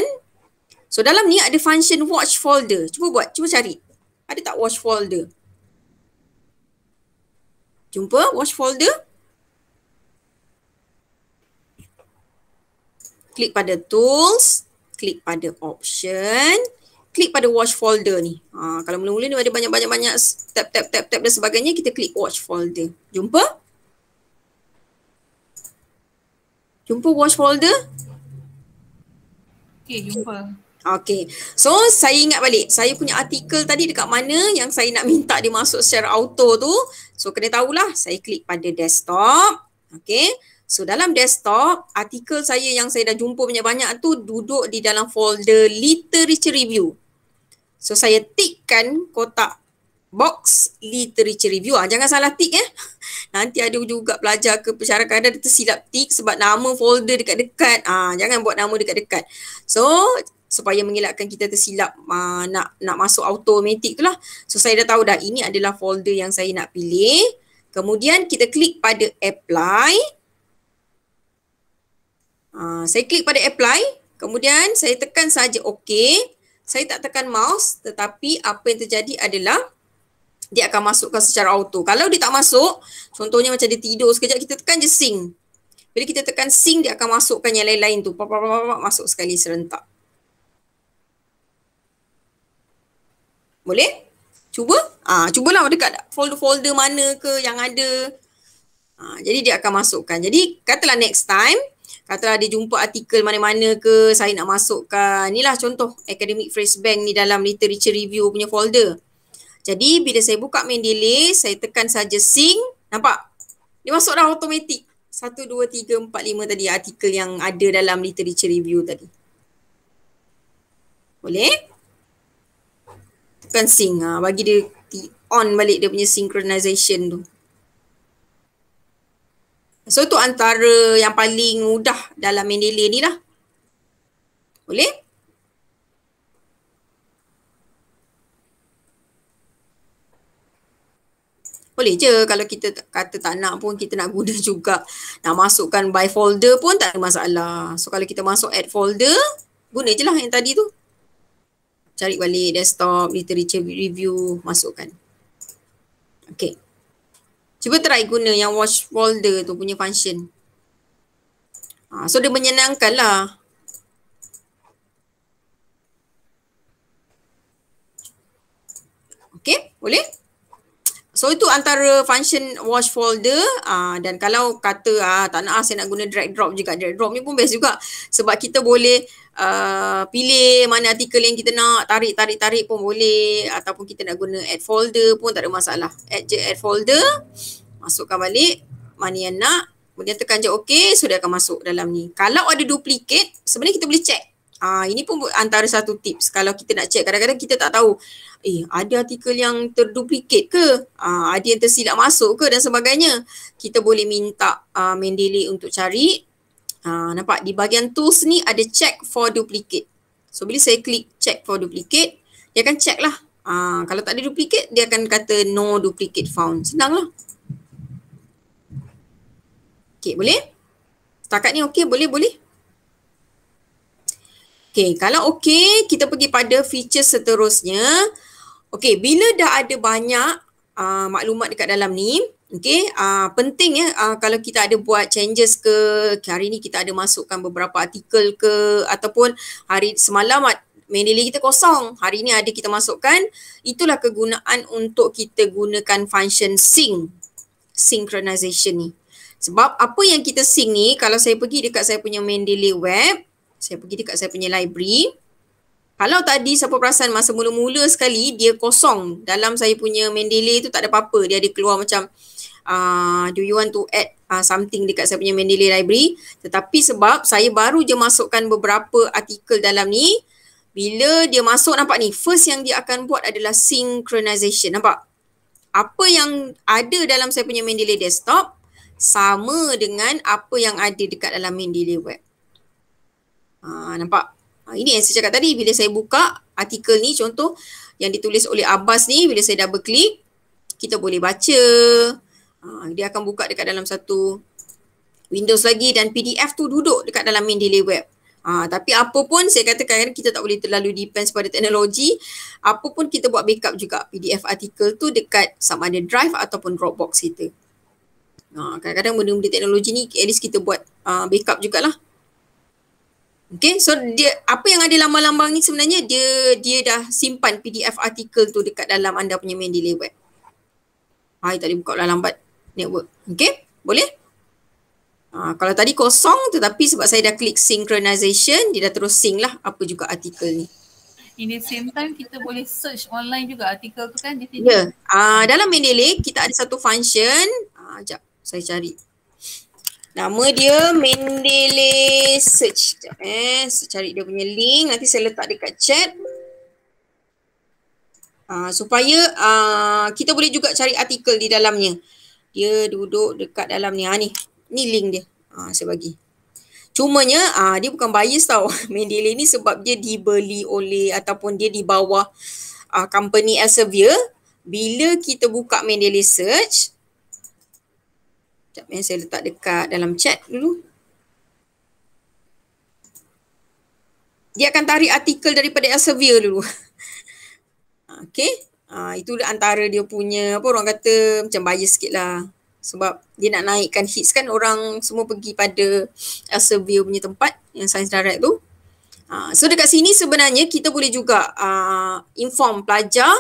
So dalam ni ada function watch folder. Cuba buat, cuba cari. Ada tak watch folder? Jumpa watch folder? klik pada tools, klik pada option, klik pada watch folder ni. Ha, kalau mula-mula ni ada banyak-banyak-banyak tap, tap, tap, tap dan sebagainya, kita klik watch folder. Jumpa? Jumpa watch folder? Okay, jumpa. Okay. So, saya ingat balik. Saya punya artikel tadi dekat mana yang saya nak minta dia masuk secara auto tu. So, kena tahulah. Saya klik pada desktop. Okay. So dalam desktop, artikel saya yang saya dah jumpa banyak-banyak tu duduk di dalam folder literature review. So saya tikkan kotak box literature review. Ah, jangan salah tick eh. <laughs> Nanti ada juga pelajar ke pesara kan ada tersilap tik sebab nama folder dekat-dekat. Ah, jangan buat nama dekat-dekat. So supaya mengelakkan kita tersilap uh, nak nak masuk automatik tu lah. So saya dah tahu dah ini adalah folder yang saya nak pilih. Kemudian kita klik pada apply. Ah, saya klik pada apply, kemudian saya tekan saja OK. Saya tak tekan mouse tetapi apa yang terjadi adalah dia akan masukkan secara auto. Kalau dia tak masuk, contohnya macam dia tidur sekejap, kita tekan je sync. Bila kita tekan sing dia akan masukkan yang lain-lain tu. Pop, pop, pop, pop, masuk sekali serentak. Boleh? Cuba? Ah, cubalah dekat folder-folder mana ke yang ada. Ah, jadi dia akan masukkan. Jadi katalah next time, katalah dia jumpa artikel mana-mana ke saya nak masukkan lah contoh academic phrase bank ni dalam literature review punya folder jadi bila saya buka Mendeley saya tekan saja sing, nampak dia masuk dah automatik satu dua tiga empat lima tadi artikel yang ada dalam literature review tadi boleh tekan sync ah bagi dia on balik dia punya synchronization tu So tu antara yang paling mudah dalam Mendeley ni lah. Boleh? Boleh je kalau kita kata tak nak pun kita nak guna <laughs> juga. Nak masukkan by folder pun tak ada masalah. So kalau kita masuk add folder, guna je lah yang tadi tu. Cari balik desktop, literature review, masukkan. Okay. Cuba try guna yang watch folder tu punya function. Ha, so dia menyenangkan lah. Okay boleh? So itu antara function watch folder uh, dan kalau kata uh, tak nak saya nak guna drag drop juga. Drag drop ni pun best juga sebab kita boleh Uh, pilih mana artikel yang kita nak tarik tarik tarik pun boleh ataupun kita nak guna add folder pun tak ada masalah add je add folder masukkan balik mana yang nak kemudian tekan je ok so dia akan masuk dalam ni kalau ada duplicate sebenarnya kita boleh check uh, ini pun antara satu tips kalau kita nak check kadang-kadang kita tak tahu eh ada artikel yang terduplicate ke uh, ada yang tersilap masuk ke dan sebagainya kita boleh minta uh, ah, Mendeley untuk cari Ha, nampak di bahagian tools ni ada check for duplicate. So bila saya klik check for duplicate, dia akan check lah. Ha, kalau tak ada duplicate, dia akan kata no duplicate found. Senang lah. Okay, boleh? Setakat ni okay, boleh, boleh. Okay, kalau okay, kita pergi pada feature seterusnya. Okay, bila dah ada banyak uh, maklumat dekat dalam ni, Okay, uh, ah, penting ya uh, kalau kita ada buat changes ke hari ni kita ada masukkan beberapa artikel ke ataupun hari semalam mainly kita kosong hari ni ada kita masukkan itulah kegunaan untuk kita gunakan function sync synchronization ni sebab apa yang kita sync ni kalau saya pergi dekat saya punya Mendeley web saya pergi dekat saya punya library kalau tadi siapa perasan masa mula-mula sekali dia kosong dalam saya punya Mendeley tu tak ada apa-apa dia ada keluar macam uh, uh, do you want to add uh, something dekat saya punya Mendeley library tetapi sebab saya baru je masukkan beberapa artikel dalam ni bila dia masuk nampak ni first yang dia akan buat adalah synchronization nampak apa yang ada dalam saya punya Mendeley desktop sama dengan apa yang ada dekat dalam Mendeley web uh, nampak uh, ini yang saya cakap tadi bila saya buka artikel ni contoh yang ditulis oleh Abbas ni bila saya double click kita boleh baca Ha, dia akan buka dekat dalam satu Windows lagi dan PDF tu duduk dekat dalam main delay web. Ha, tapi apa pun saya katakan kan, kita tak boleh terlalu depends pada teknologi. Apa pun kita buat backup juga PDF artikel tu dekat sama ada drive ataupun Dropbox kita. Ha, kadang-kadang benda-benda teknologi ni at least kita buat uh, backup jugalah. Okay, so dia apa yang ada lambang-lambang ni sebenarnya dia dia dah simpan PDF artikel tu dekat dalam anda punya main delay web. Hai, tadi buka lah lambat network. Okay, boleh? Uh, kalau tadi kosong tetapi sebab saya dah klik synchronization, dia dah terus sync lah apa juga artikel ni. In the same time kita boleh search online juga artikel tu kan? Ya. Yeah. Uh, dalam Mendeley kita ada satu function. Uh, ah, sekejap saya cari. Nama dia Mendeley Search. Sekejap eh. Saya cari dia punya link. Nanti saya letak dekat chat. Uh, supaya uh, kita boleh juga cari artikel di dalamnya dia duduk dekat dalam ni. Ha ni. Ni link dia. Ha saya bagi. Cumanya ha, dia bukan bias tau. <laughs> Mendeley ni sebab dia dibeli oleh ataupun dia di bawah ha, company Elsevier. Bila kita buka Mendeley search. Sekejap eh, saya letak dekat dalam chat dulu. Dia akan tarik artikel daripada Elsevier dulu. <laughs> Okay. Ha, itu antara dia punya apa orang kata macam bias sikit lah sebab dia nak naikkan hits kan orang semua pergi pada Elsa punya tempat yang Science Direct tu. Ha, so dekat sini sebenarnya kita boleh juga uh, inform pelajar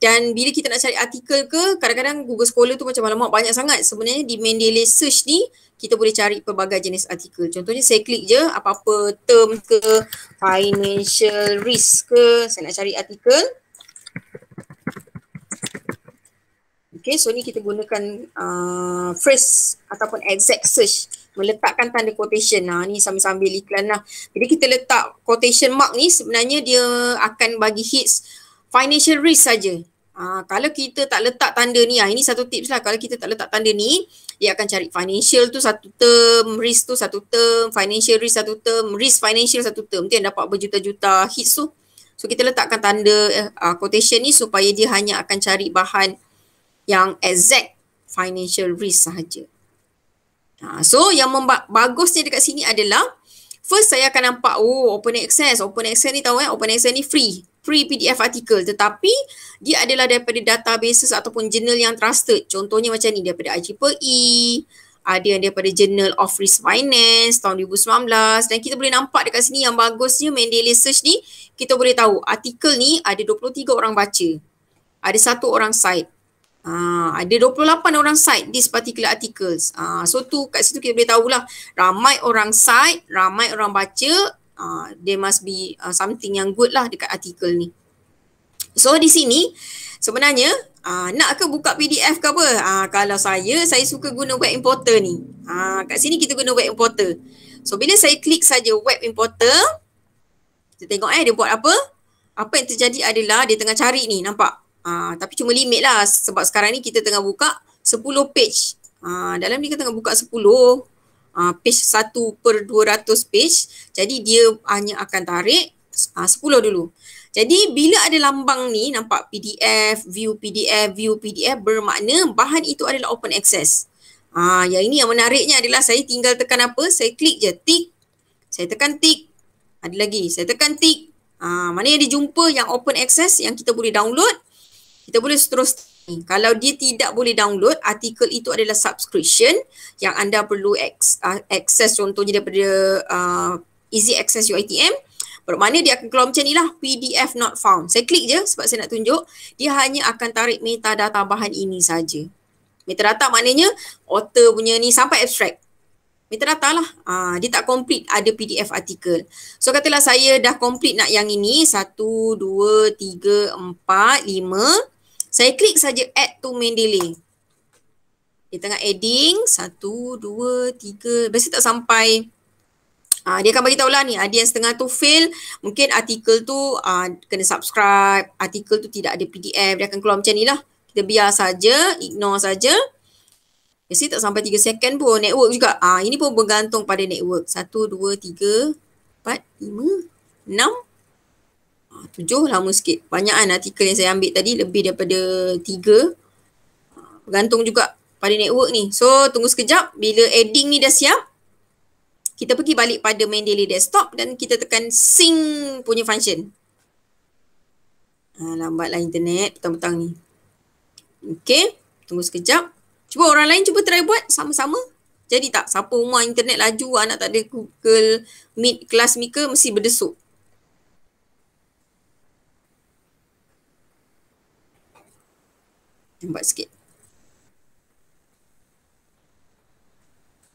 dan bila kita nak cari artikel ke kadang-kadang Google Scholar tu macam alamak banyak sangat sebenarnya di Mendeley Search ni kita boleh cari pelbagai jenis artikel. Contohnya saya klik je apa-apa term ke financial risk ke saya nak cari artikel. Okay, so ni kita gunakan uh, phrase ataupun exact search meletakkan tanda quotation. Nah, ni sambil-sambil iklan lah. Jadi kita letak quotation mark ni sebenarnya dia akan bagi hits financial risk saja. Ah, kalau kita tak letak tanda ni, ah, ini satu tips lah. Kalau kita tak letak tanda ni, dia akan cari financial tu satu term, risk tu satu term, financial risk satu term, risk financial satu term. Dia dapat berjuta-juta hits tu. So kita letakkan tanda uh, quotation ni supaya dia hanya akan cari bahan yang exact financial risk sahaja. Ha, so yang memba- bagusnya dekat sini adalah first saya akan nampak oh open access, open access ni tahu kan, open access ni free free PDF artikel tetapi dia adalah daripada databases ataupun journal yang trusted. Contohnya macam ni daripada IEEE, e, ada yang daripada Journal of Risk Finance tahun 2019 dan kita boleh nampak dekat sini yang bagusnya Mendeley Search ni kita boleh tahu artikel ni ada 23 orang baca. Ada satu orang site. Ah, ada 28 orang cite this particular articles. Uh, so tu kat situ kita boleh tahulah ramai orang cite, ramai orang baca, uh, there must be uh, something yang good lah dekat artikel ni. So di sini sebenarnya uh, nak ke buka PDF ke apa? Uh, kalau saya, saya suka guna web importer ni. Uh, kat sini kita guna web importer. So bila saya klik saja web importer, kita tengok eh dia buat apa. Apa yang terjadi adalah dia tengah cari ni, nampak? Uh, tapi cuma limit lah sebab sekarang ni kita tengah buka 10 page. Uh, dalam ni kita tengah buka 10 uh, ha, page 1 per 200 page. Jadi dia hanya akan tarik uh, 10 dulu. Jadi bila ada lambang ni nampak PDF, view PDF, view PDF bermakna bahan itu adalah open access. Ah, uh, yang ini yang menariknya adalah saya tinggal tekan apa? Saya klik je tick. Saya tekan tick. Ada lagi. Saya tekan tick. uh, mana yang dijumpa yang open access yang kita boleh download kita boleh terus ni. kalau dia tidak boleh download artikel itu adalah subscription yang anda perlu uh, akses contohnya daripada uh, easy access UITM bermakna dia akan keluar macam lah PDF not found. Saya klik je sebab saya nak tunjuk dia hanya akan tarik metadata bahan ini saja. Metadata maknanya author punya ni sampai abstract. Metadata lah. Aa, ah, dia tak complete ada PDF artikel. So katalah saya dah complete nak yang ini. Satu, dua, tiga, empat, lima. Saya klik saja add to main Mendeley. Dia tengah adding. Satu, dua, tiga. Biasa tak sampai. Uh, dia akan tahu lah ni. Ada ah, yang setengah tu fail. Mungkin artikel tu uh, kena subscribe. Artikel tu tidak ada PDF. Dia akan keluar macam ni lah. Kita biar saja. Ignore saja. Biasa tak sampai tiga second pun. Network juga. Ah uh, ini pun bergantung pada network. Satu, dua, tiga, empat, lima, enam tujuh lama sikit. Banyak kan artikel yang saya ambil tadi lebih daripada tiga. Bergantung juga pada network ni. So tunggu sekejap bila adding ni dah siap. Kita pergi balik pada main daily desktop dan kita tekan sync punya function. Ha, lambatlah internet petang-petang ni. Okay. Tunggu sekejap. Cuba orang lain cuba try buat sama-sama. Jadi tak? Siapa rumah internet laju anak tak ada Google Meet kelas Mika mesti berdesuk. Kita sikit.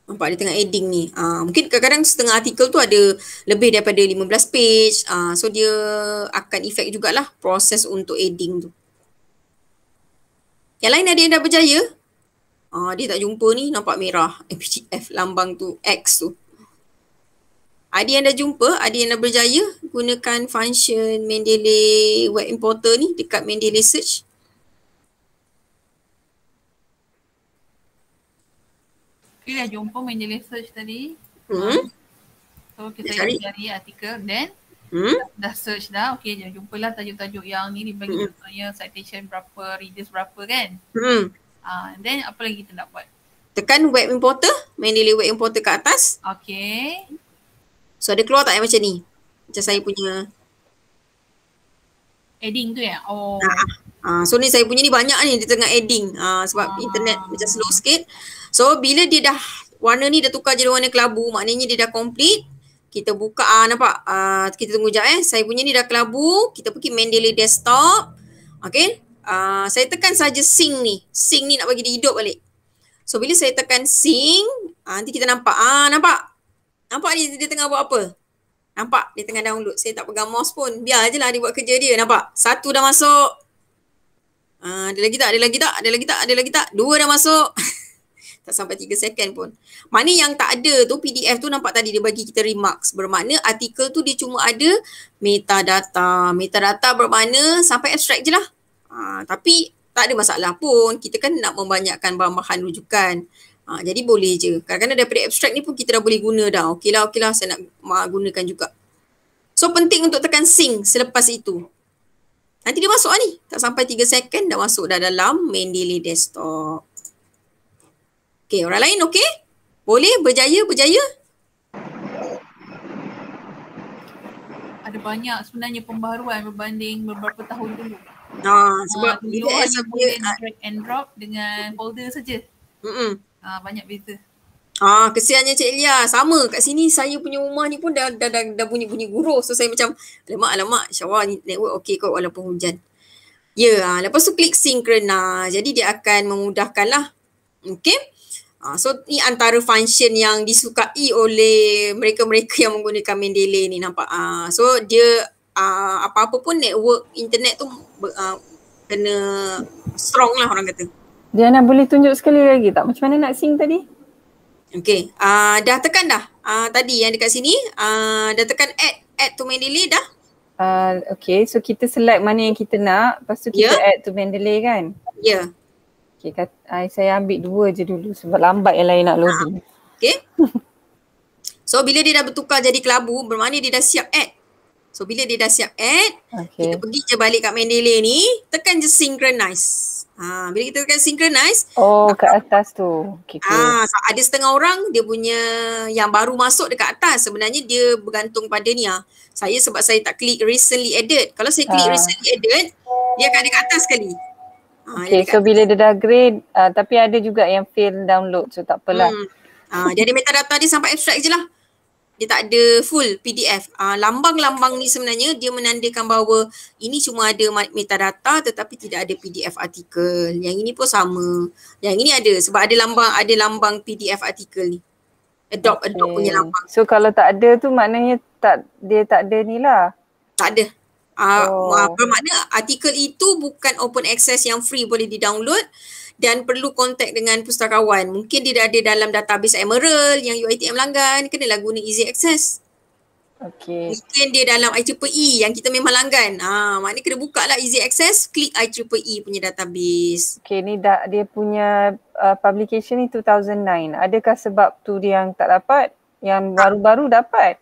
Nampak dia tengah adding ni. Uh, mungkin kadang-kadang setengah artikel tu ada lebih daripada 15 page. Uh, so dia akan efek jugalah proses untuk adding tu. Yang lain ada yang dah berjaya. Uh, dia tak jumpa ni nampak merah. MPGF eh, lambang tu X tu. Ada yang dah jumpa, ada yang dah berjaya gunakan function Mendeley Web Importer ni dekat Mendeley Search. Okay, dah jumpa manual search tadi. Hmm. So kita cari. cari artikel then hmm? dah search dah. Okay, dah jumpalah tajuk-tajuk yang ni dibagi hmm. contohnya citation berapa, readers berapa kan. Hmm. Ah, uh, then apa lagi kita nak buat? Tekan web importer, main manually web importer kat atas. Okay. So ada keluar tak yang macam ni? Macam saya punya adding tu ya. Oh. Ah. Uh, so ni saya punya ni banyak ni dia tengah adding uh, sebab uh. internet macam slow sikit. So bila dia dah warna ni dah tukar jadi warna kelabu, maknanya dia dah complete. Kita buka ah nampak ah kita tunggu jap eh. Saya punya ni dah kelabu, kita pergi Mendeley desktop. Okay. Ah saya tekan saja sing ni. sing ni nak bagi dia hidup balik. So bila saya tekan sing, ah nanti kita nampak ah nampak. Nampak dia, dia tengah buat apa? Nampak dia tengah download. Saya tak pegang mouse pun. Biar je lah dia buat kerja dia. Nampak? Satu dah masuk. Uh, ada lagi tak? Ada lagi tak? Ada lagi tak? Ada lagi tak? Dua dah masuk. <laughs> tak sampai tiga second pun. Mana yang tak ada tu PDF tu nampak tadi dia bagi kita remarks. Bermakna artikel tu dia cuma ada metadata. Metadata bermakna sampai abstract je lah. Ha, tapi tak ada masalah pun. Kita kan nak membanyakkan bahan-bahan rujukan. Ha, jadi boleh je. Kadang-kadang daripada abstract ni pun kita dah boleh guna dah. lah Okeylah, lah saya nak gunakan juga. So penting untuk tekan sync selepas itu. Nanti dia masuk lah ni. Tak sampai tiga second dah masuk dah dalam Mendeley Desktop. Okey, orang lain okey? Boleh berjaya, berjaya? Ada banyak sebenarnya pembaharuan berbanding beberapa tahun dulu. Ha, sebab uh, dulu ada sebab drag and drop dengan folder saja. Hmm. Uh, banyak beza. Ah, kesiannya Cik Elia. Sama kat sini saya punya rumah ni pun dah dah dah, bunyi-bunyi guruh. So saya macam alamak alamak syawal ni network okey kot walaupun hujan. Ya, yeah, lepas tu klik synchronize. Jadi dia akan memudahkanlah. Okey. Uh, so ni antara function yang disukai oleh mereka-mereka yang menggunakan Mendeley ni nampak. Uh, so dia uh, apa-apa pun network internet tu uh, kena strong lah orang kata. Dia nak boleh tunjuk sekali lagi tak macam mana nak sing tadi? Okay, uh, dah tekan dah uh, tadi yang dekat sini. Uh, dah tekan add, add to Mendeley dah. Uh, okay, so kita select mana yang kita nak. Lepas tu kita yeah. add to Mendeley kan? Ya. Yeah. Okay, kat, I, saya ambil dua je dulu sebab lambat yang lain nak ah, loading. Ha. Okay. so bila dia dah bertukar jadi kelabu, bermakna dia dah siap add. So bila dia dah siap add, okay. kita pergi je balik kat Mendeley ni, tekan je synchronize. Ha, bila kita tekan synchronize. Oh, kat atas tu. Okay, ha, ah, so ada setengah orang dia punya yang baru masuk dekat atas. Sebenarnya dia bergantung pada ni lah. Saya sebab saya tak klik recently added. Kalau saya klik ha. recently added, dia akan ada kat atas sekali. Ah, okay, jadi so kan. bila dia dah grade uh, tapi ada juga yang fail download so tak apalah. Hmm. Uh, jadi metadata dia sampai abstract je lah. Dia tak ada full PDF. Uh, lambang-lambang ni sebenarnya dia menandakan bahawa ini cuma ada metadata tetapi tidak ada PDF artikel. Yang ini pun sama. Yang ini ada sebab ada lambang ada lambang PDF artikel ni. Adopt okay. punya lambang. So kalau tak ada tu maknanya tak dia tak ada ni lah. Tak ada. Uh, oh. Ah, bermakna artikel itu bukan open access yang free boleh di-download dan perlu kontak dengan pustakawan. Mungkin dia ada dalam database Emerald yang UiTM langgan, kenalah guna easy access. Okay. Mungkin dia dalam IEEE e yang kita memang langgan. ha, maknanya kena buka lah easy access, klik IEEE e punya database. Okay, ni dah, dia punya uh, publication ni 2009. Adakah sebab tu dia yang tak dapat? Yang baru-baru dapat?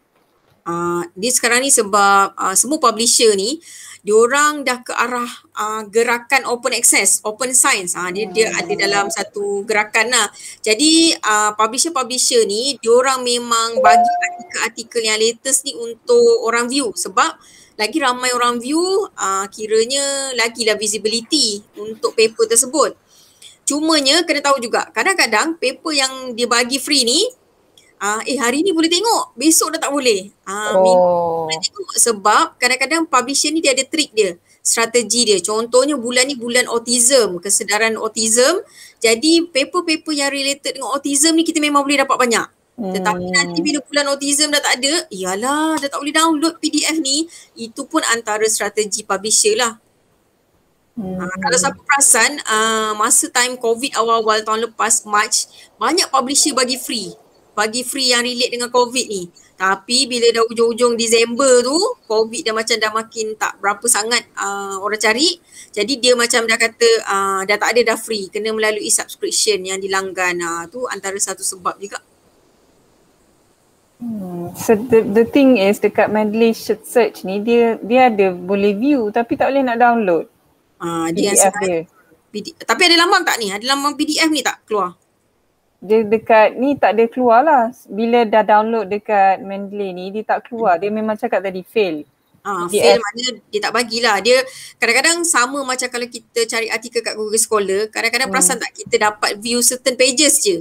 Uh, dia sekarang ni sebab uh, semua publisher ni diorang dah ke arah uh, gerakan open access, open science. Uh, dia dia ada hmm. dalam satu gerakan lah. Jadi uh, publisher-publisher ni diorang memang bagi artikel-artikel yang latest ni untuk orang view sebab lagi ramai orang view uh, kiranya lah visibility untuk paper tersebut. Cumanya kena tahu juga kadang-kadang paper yang dia bagi free ni Uh, eh hari ni boleh tengok, besok dah tak boleh. Uh, oh. Minggu boleh tengok sebab kadang-kadang publisher ni dia ada trik dia, strategi dia. Contohnya bulan ni bulan autism, kesedaran autism. Jadi paper-paper yang related dengan autism ni kita memang boleh dapat banyak. Hmm. Tetapi nanti bila bulan autism dah tak ada, iyalah dah tak boleh download PDF ni. Itu pun antara strategi publisher lah. Ah, hmm. Uh, kalau siapa perasan, uh, masa time COVID awal-awal tahun lepas, March, banyak publisher bagi free bagi free yang relate dengan covid ni tapi bila dah ujung-ujung Disember tu covid dah macam dah makin tak berapa sangat uh, orang cari jadi dia macam dah kata uh, dah tak ada dah free kena melalui subscription yang dilanggan uh, tu antara satu sebab juga Hmm. So the, the thing is dekat Medley search ni dia dia ada boleh view tapi tak boleh nak download. uh, dia PDF dia. PD, tapi ada lambang tak ni? Ada lambang PDF ni tak keluar? dia dekat ni tak ada keluar lah. Bila dah download dekat Mendeley ni dia tak keluar. Dia memang cakap tadi fail. Ah, dia fail maknanya dia tak bagilah. Dia kadang-kadang sama macam kalau kita cari artikel kat Google Scholar. Kadang-kadang hmm. perasan tak kita dapat view certain pages je.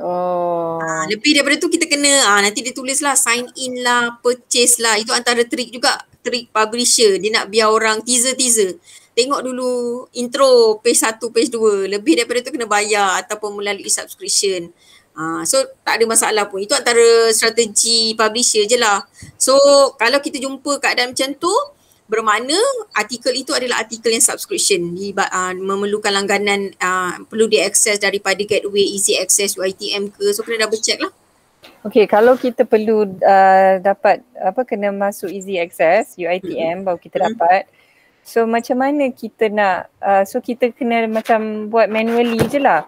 Oh. Ah, lebih daripada tu kita kena ah, nanti dia tulis lah sign in lah, purchase lah. Itu antara trik juga trik publisher. Dia nak biar orang teaser-teaser tengok dulu intro page 1, page 2. Lebih daripada tu kena bayar ataupun melalui subscription. Uh, so tak ada masalah pun. Itu antara strategi publisher je lah. So kalau kita jumpa keadaan macam tu, bermakna artikel itu adalah artikel yang subscription. Iba, uh, memerlukan langganan uh, perlu diakses daripada gateway easy access UITM ke. So kena double check lah. Okay, kalau kita perlu uh, dapat apa kena masuk easy access UITM hmm baru kita hmm dapat So macam mana kita nak, uh, so kita kena macam buat manually je lah.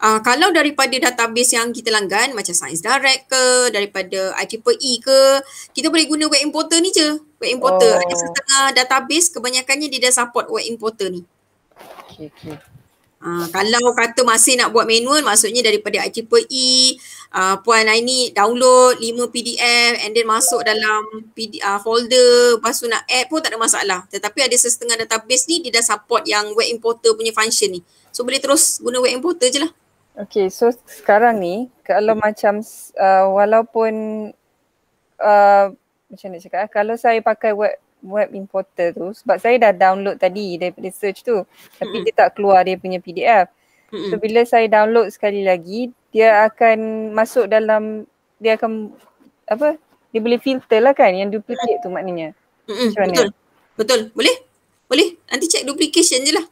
Uh, kalau daripada database yang kita langgan macam Science Direct ke, daripada IEEE e ke, kita boleh guna web importer ni je. Web importer. Oh. Ada setengah database kebanyakannya dia dah support web importer ni. Okay, okay. Uh, kalau kata masih nak buat manual maksudnya daripada IEEE e, uh, Puan Aini download 5 PDF and then masuk dalam PD, uh, folder lepas tu nak add pun tak ada masalah tetapi ada sesetengah database ni dia dah support yang web importer punya function ni so boleh terus guna web importer je lah Okay so sekarang ni kalau hmm. macam uh, walaupun uh, macam nak cakap eh, kalau saya pakai web web importer tu sebab saya dah download tadi daripada search tu tapi Mm-mm. dia tak keluar dia punya PDF. Mm-mm. So bila saya download sekali lagi dia akan masuk dalam dia akan apa? Dia boleh filter lah kan yang duplicate tu maknanya. Macam mana? Betul. Betul. Boleh? Boleh. Nanti check duplication je lah.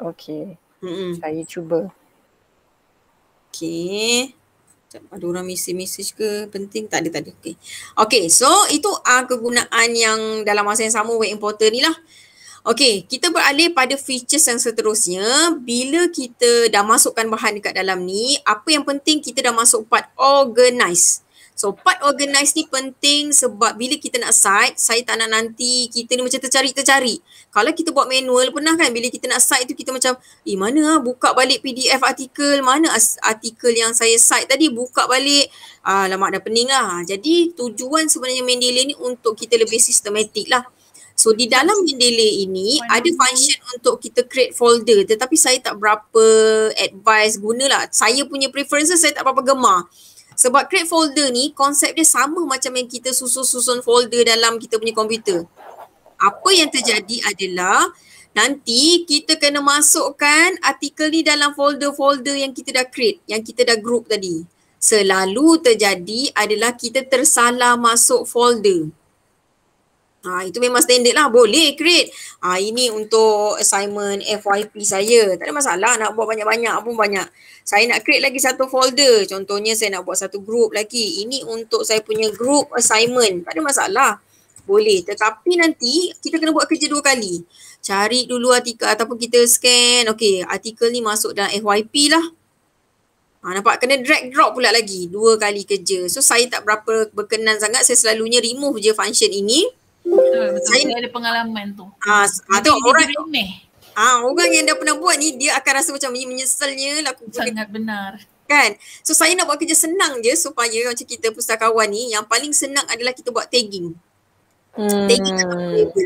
Okay. Mm-mm. Saya cuba. Okay ada orang mesej-mesej ke penting tak ada tak ada okey okey so itu uh, kegunaan yang dalam masa yang sama very importer ni lah okay kita beralih pada features yang seterusnya bila kita dah masukkan bahan dekat dalam ni apa yang penting kita dah masuk part organize So part organize ni penting sebab bila kita nak site, saya tak nak nanti kita ni macam tercari-tercari. Kalau kita buat manual pernah kan bila kita nak site tu kita macam eh mana lah buka balik PDF artikel, mana artikel yang saya site tadi buka balik. Ah, lama dah pening lah. Jadi tujuan sebenarnya Mendeley ni untuk kita lebih sistematik lah. So di dalam Mendeley ini ada function untuk kita create folder tetapi saya tak berapa advice gunalah. Saya punya preference saya tak berapa gemar. Sebab create folder ni konsep dia sama macam yang kita susun-susun folder dalam kita punya komputer. Apa yang terjadi adalah nanti kita kena masukkan artikel ni dalam folder-folder yang kita dah create, yang kita dah group tadi. Selalu terjadi adalah kita tersalah masuk folder. Ha, itu memang standard lah. Boleh create. Ha, ini untuk assignment FYP saya. Tak ada masalah nak buat banyak-banyak pun banyak. Saya nak create lagi satu folder. Contohnya saya nak buat satu group lagi. Ini untuk saya punya group assignment. Tak ada masalah. Boleh. Tetapi nanti kita kena buat kerja dua kali. Cari dulu artikel ataupun kita scan. okay artikel ni masuk dalam FYP lah. Ha, nampak? Kena drag drop pula lagi. Dua kali kerja. So saya tak berapa berkenan sangat. Saya selalunya remove je function ini. Betul, betul. ada pengalaman tu. Ah, ah ada orang remeh. Ah, orang yang dah pernah buat ni dia akan rasa macam menyesalnya laku lah Sangat benda. benar. Kan? So saya nak buat kerja senang je supaya macam kita pustakawan ni yang paling senang adalah kita buat tagging. Hmm. Tagging dalam hmm. label.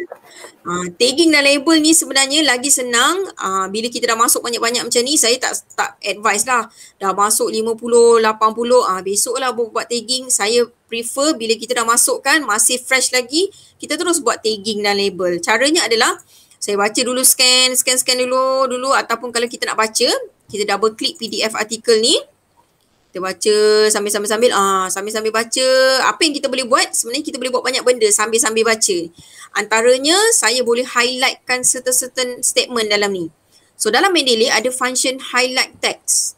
Uh, tagging dalam label ni sebenarnya lagi senang uh, bila kita dah masuk banyak-banyak macam ni saya tak tak advice lah. Dah masuk 50, 80 ah uh, besok lah buat tagging. Saya prefer bila kita dah masukkan masih fresh lagi kita terus buat tagging dalam label. Caranya adalah saya baca dulu scan, scan-scan dulu dulu ataupun kalau kita nak baca kita double click PDF artikel ni kita baca sambil-sambil-sambil ah sambil-sambil baca apa yang kita boleh buat sebenarnya kita boleh buat banyak benda sambil-sambil baca antaranya saya boleh highlightkan certain-certain statement dalam ni so dalam Mendeley ada function highlight text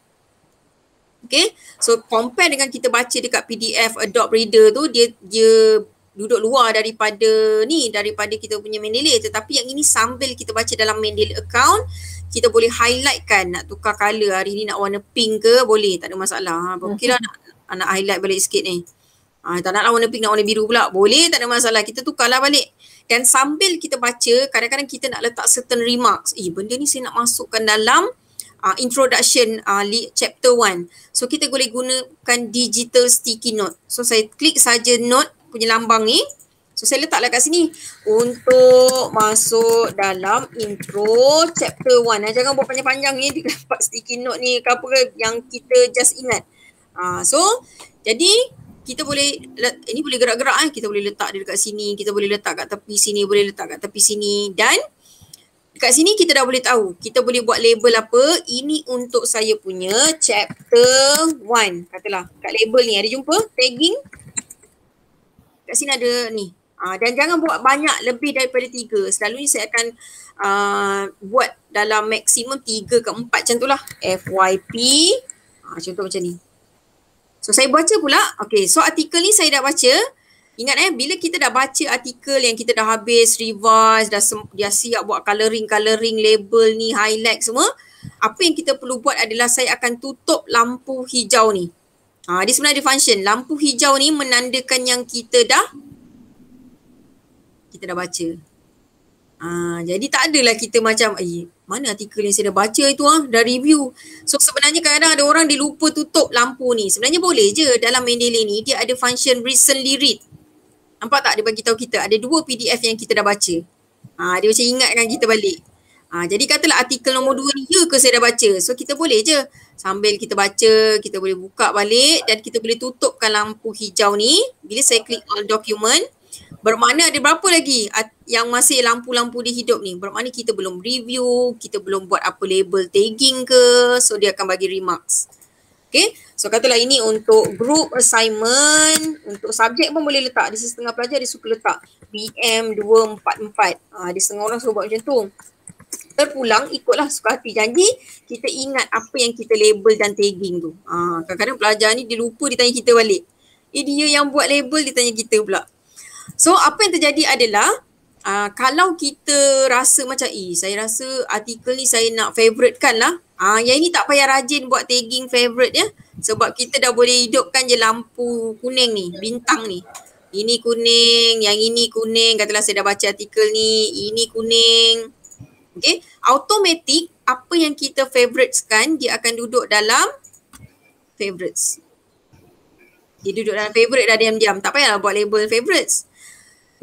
okay so compare dengan kita baca dekat PDF Adobe Reader tu dia dia duduk luar daripada ni daripada kita punya Mendeley tetapi yang ini sambil kita baca dalam Mendeley account kita boleh highlight kan nak tukar color hari ni nak warna pink ke boleh tak ada masalah ha okay lah mhm. nak, nak highlight balik sikit ni ha, tak nak lah warna pink nak warna biru pula boleh tak ada masalah kita tukarlah balik dan sambil kita baca kadang-kadang kita nak letak certain remarks eh benda ni saya nak masukkan dalam uh, introduction uh, chapter 1 so kita boleh gunakan digital sticky note so saya klik saja note punya lambang ni. So saya letaklah kat sini untuk masuk dalam intro chapter 1. Nah, eh, jangan buat panjang-panjang ni <laughs> di dapat sticky note ni ke apa ke yang kita just ingat. Uh, so jadi kita boleh ini boleh gerak-gerak eh. Kita boleh letak dia dekat sini, kita boleh letak kat tepi sini, boleh letak kat tepi sini dan Dekat sini kita dah boleh tahu. Kita boleh buat label apa. Ini untuk saya punya chapter 1. Katalah kat label ni ada jumpa tagging kat sini ada ni. Uh, dan jangan buat banyak lebih daripada tiga. Selalunya saya akan uh, buat dalam maksimum tiga ke empat macam tu lah. FYP. Uh, ah, contoh macam ni. So saya baca pula. Okay so artikel ni saya dah baca. Ingat eh bila kita dah baca artikel yang kita dah habis revise, dah, dah siap buat colouring colouring label ni, highlight semua. Apa yang kita perlu buat adalah saya akan tutup lampu hijau ni. Ha, dia sebenarnya ada function. Lampu hijau ni menandakan yang kita dah kita dah baca. Ha, jadi tak adalah kita macam eh mana artikel yang saya dah baca itu ah dah review. So sebenarnya kadang-kadang ada orang dia lupa tutup lampu ni. Sebenarnya boleh je dalam Mendeley ni dia ada function recently read. Nampak tak dia bagi tahu kita ada dua PDF yang kita dah baca. Ha, dia macam ingatkan kita balik. Ha, jadi katalah artikel nombor dua ni ya ke saya dah baca. So kita boleh je sambil kita baca kita boleh buka balik dan kita boleh tutupkan lampu hijau ni bila saya klik all document bermakna ada berapa lagi yang masih lampu-lampu dia hidup ni bermakna kita belum review kita belum buat apa label tagging ke so dia akan bagi remarks Okay, so katalah ini untuk group assignment, untuk subjek pun boleh letak. Di setengah pelajar dia suka letak BM244. Ha, di setengah orang suka buat macam tu terpulang ikutlah suka hati janji kita ingat apa yang kita label dan tagging tu. Ha, kadang-kadang pelajar ni dia lupa ditanya kita balik. Eh dia yang buat label ditanya kita pula. So apa yang terjadi adalah ha, kalau kita rasa macam eh saya rasa artikel ni saya nak favorite kan lah. Ha, yang ini tak payah rajin buat tagging favorite ya. Sebab kita dah boleh hidupkan je lampu kuning ni, bintang ni. Ini kuning, yang ini kuning. Katalah saya dah baca artikel ni. Ini kuning okay automatic apa yang kita favorites kan dia akan duduk dalam favourites. dia duduk dalam favorite dah diam-diam tak payahlah buat label favourites.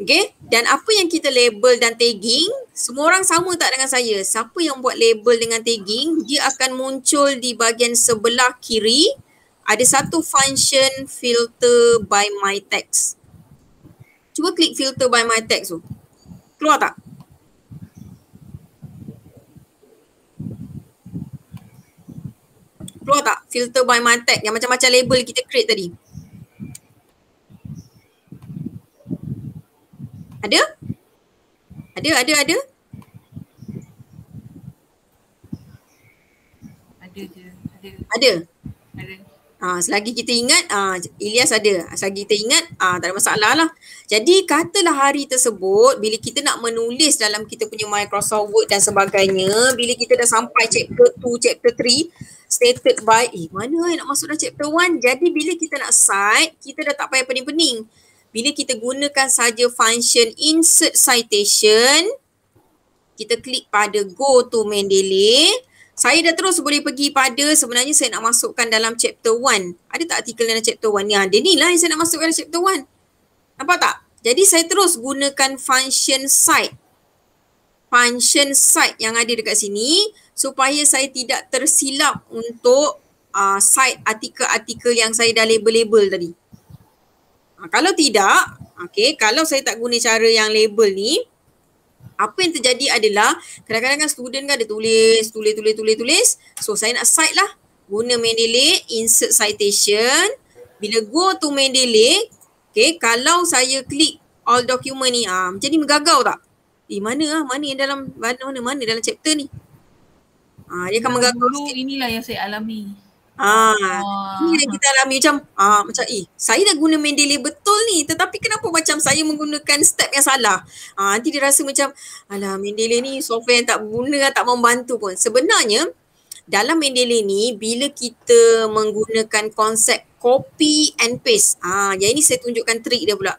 okay dan apa yang kita label dan tagging semua orang sama tak dengan saya siapa yang buat label dengan tagging dia akan muncul di bahagian sebelah kiri ada satu function filter by my text cuba klik filter by my text tu keluar tak keluar tak filter by Matek yang macam-macam label kita create tadi? Ada? Ada, ada, ada? Ada je, ada. Ada? Ada. Ha, selagi kita ingat, ha, Ilyas ada. Selagi kita ingat, ha, tak ada masalah lah. Jadi katalah hari tersebut, bila kita nak menulis dalam kita punya Microsoft Word dan sebagainya, bila kita dah sampai chapter 2, chapter 3, stated by eh mana eh, nak masuk dalam chapter 1 jadi bila kita nak cite kita dah tak payah pening-pening bila kita gunakan saja function insert citation kita klik pada go to Mendeley saya dah terus boleh pergi pada sebenarnya saya nak masukkan dalam chapter 1 ada tak artikel dalam chapter 1 ni ha, dia ni lah yang saya nak masukkan dalam chapter 1 nampak tak jadi saya terus gunakan function cite function site yang ada dekat sini supaya saya tidak tersilap untuk uh, site artikel-artikel yang saya dah label-label tadi. Uh, kalau tidak, okay, kalau saya tak guna cara yang label ni, apa yang terjadi adalah kadang-kadang kan student kan ada tulis, tulis, tulis, tulis, tulis. So saya nak side lah. Guna Mendeley, insert citation. Bila go to Mendeley, okay, kalau saya klik all document ni, ah, macam ni mengagau tak? Eh mana ah mana yang dalam mana mana, mana dalam chapter ni? Ah dia akan mengganggu sikit inilah yang saya alami. Ah ini ah. yang kita alami macam ah macam eh saya dah guna Mendeley betul ni tetapi kenapa macam saya menggunakan step yang salah? Ah nanti dia rasa macam alah Mendeley ni software yang tak guna tak membantu pun. Sebenarnya dalam Mendeley ni bila kita menggunakan konsep copy and paste. Ah jadi ini saya tunjukkan trik dia pula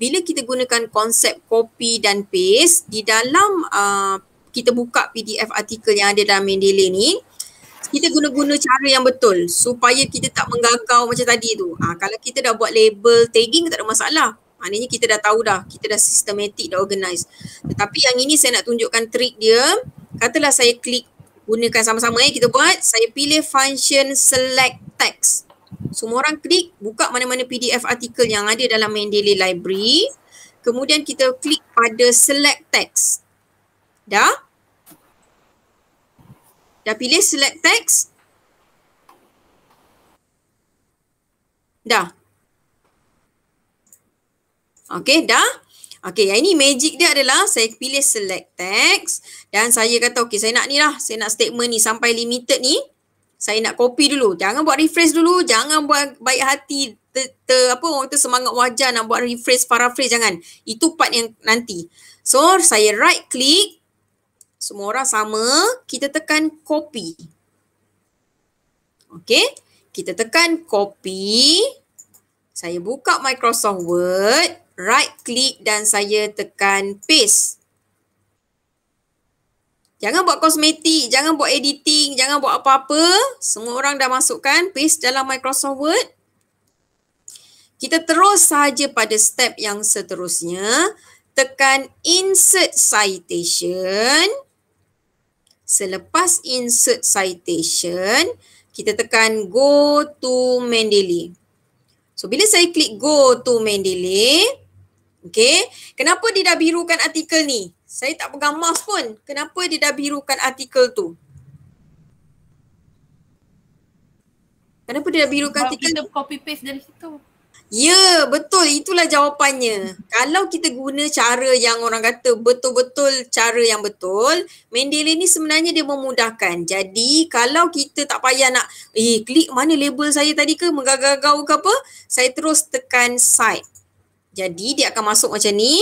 bila kita gunakan konsep copy dan paste di dalam uh, kita buka PDF artikel yang ada dalam Mendeley ni kita guna-guna cara yang betul supaya kita tak menggagau macam tadi tu. Ha, kalau kita dah buat label tagging tak ada masalah. Maknanya kita dah tahu dah, kita dah sistematik, dah organize. Tetapi yang ini saya nak tunjukkan trik dia. Katalah saya klik gunakan sama-sama yang eh, kita buat. Saya pilih function select text. Semua orang klik buka mana-mana PDF artikel yang ada dalam Mendeley Library. Kemudian kita klik pada select text. Dah? Dah pilih select text? Dah. Okay, dah. Okay, yang ini magic dia adalah saya pilih select text dan saya kata okey, saya nak ni lah. Saya nak statement ni sampai limited ni saya nak copy dulu. Jangan buat refresh dulu, jangan buat baik hati ter, ter apa orang tu semangat wajar nak buat refresh paraphrase jangan. Itu part yang nanti. So, saya right click semua orang sama, kita tekan copy. Okay, kita tekan copy. Saya buka Microsoft Word, right click dan saya tekan paste. Jangan buat kosmetik, jangan buat editing, jangan buat apa-apa. Semua orang dah masukkan paste dalam Microsoft Word. Kita terus saja pada step yang seterusnya. Tekan insert citation. Selepas insert citation, kita tekan go to Mendeley. So bila saya klik go to Mendeley, okay, kenapa dia dah birukan artikel ni? saya tak pegang mouse pun. Kenapa dia dah birukan artikel tu? Kenapa dia dah birukan Sebab artikel? Sebab kita copy paste dari situ. Ya, betul. Itulah jawapannya. Kalau kita guna cara yang orang kata betul-betul cara yang betul, Mendeley ni sebenarnya dia memudahkan. Jadi, kalau kita tak payah nak, eh, klik mana label saya tadi ke, menggagau-gagau ke apa, saya terus tekan side. Jadi, dia akan masuk macam ni.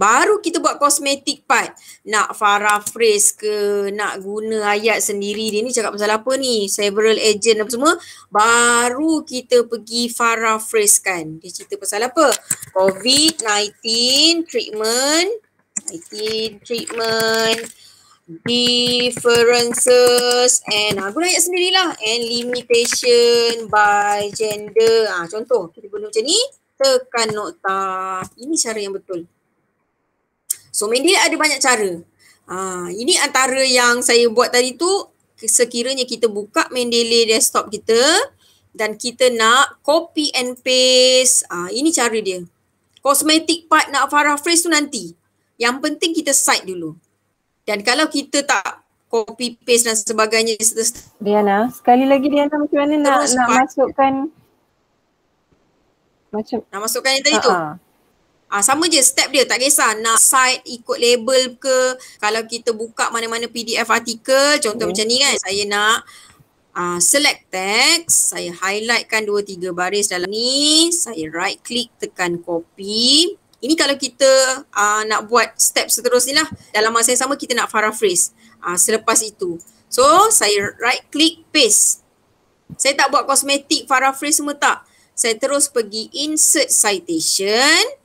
Baru kita buat kosmetik part. Nak paraphrase ke, nak guna ayat sendiri dia ni cakap pasal apa ni. Several agent apa semua. Baru kita pergi paraphrase kan. Dia cerita pasal apa? COVID-19 treatment. 19 treatment. Differences and ha, guna ayat sendirilah. And limitation by gender. Ah contoh, kita guna macam ni. Tekan nota. Ini cara yang betul. So media ada banyak cara. Ha, ini antara yang saya buat tadi tu sekiranya kita buka Mendeley desktop kita dan kita nak copy and paste. Ha, ini cara dia. Cosmetic part nak farah fresh tu nanti. Yang penting kita cite dulu. Dan kalau kita tak copy paste dan sebagainya. Diana, sekali lagi Diana macam mana nak, nak masukkan macam nak masukkan yang tadi uh-huh. tu? Ha, ha. Ah sama je step dia tak kisah nak site ikut label ke kalau kita buka mana-mana PDF artikel contoh hmm. macam ni kan saya nak ah select text saya highlightkan dua tiga baris dalam ni saya right click tekan copy ini kalau kita ah nak buat step seterusnya lah dalam masa yang sama kita nak paraphrase ah selepas itu so saya right click paste saya tak buat kosmetik paraphrase semua tak saya terus pergi insert citation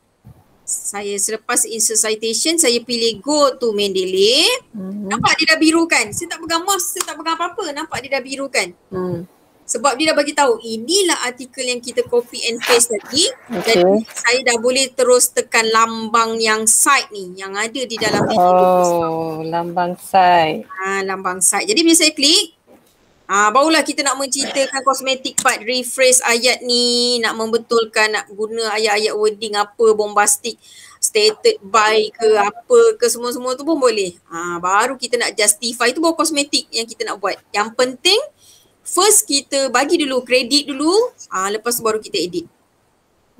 saya selepas citation saya pilih go to Mendeley mm-hmm. nampak dia dah biru kan saya tak pegang mouse saya tak pegang apa-apa nampak dia dah biru kan mm. sebab dia dah bagi tahu inilah artikel yang kita copy and paste lagi okay. jadi saya dah boleh terus tekan lambang yang site ni yang ada di dalam oh, oh lambang site ah lambang site jadi bila saya klik Ah, barulah kita nak menceritakan kosmetik part rephrase ayat ni nak membetulkan nak guna ayat-ayat wording apa bombastic stated by ke apa ke semua-semua tu pun boleh. Ah, baru kita nak justify itu baru kosmetik yang kita nak buat. Yang penting first kita bagi dulu kredit dulu ah, lepas tu baru kita edit.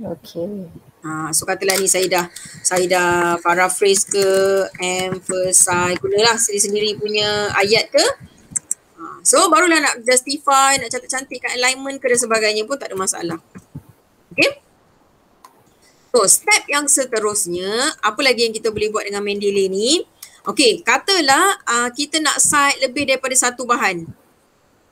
Okay. Ah, so katalah ni saya dah saya dah paraphrase ke emphasize gunalah sendiri-sendiri punya ayat ke So barulah nak justify, nak cantik-cantikkan alignment ke dan sebagainya pun tak ada masalah. Okay? So step yang seterusnya, apa lagi yang kita boleh buat dengan Mendeley ni? Okay, katalah uh, kita nak side lebih daripada satu bahan.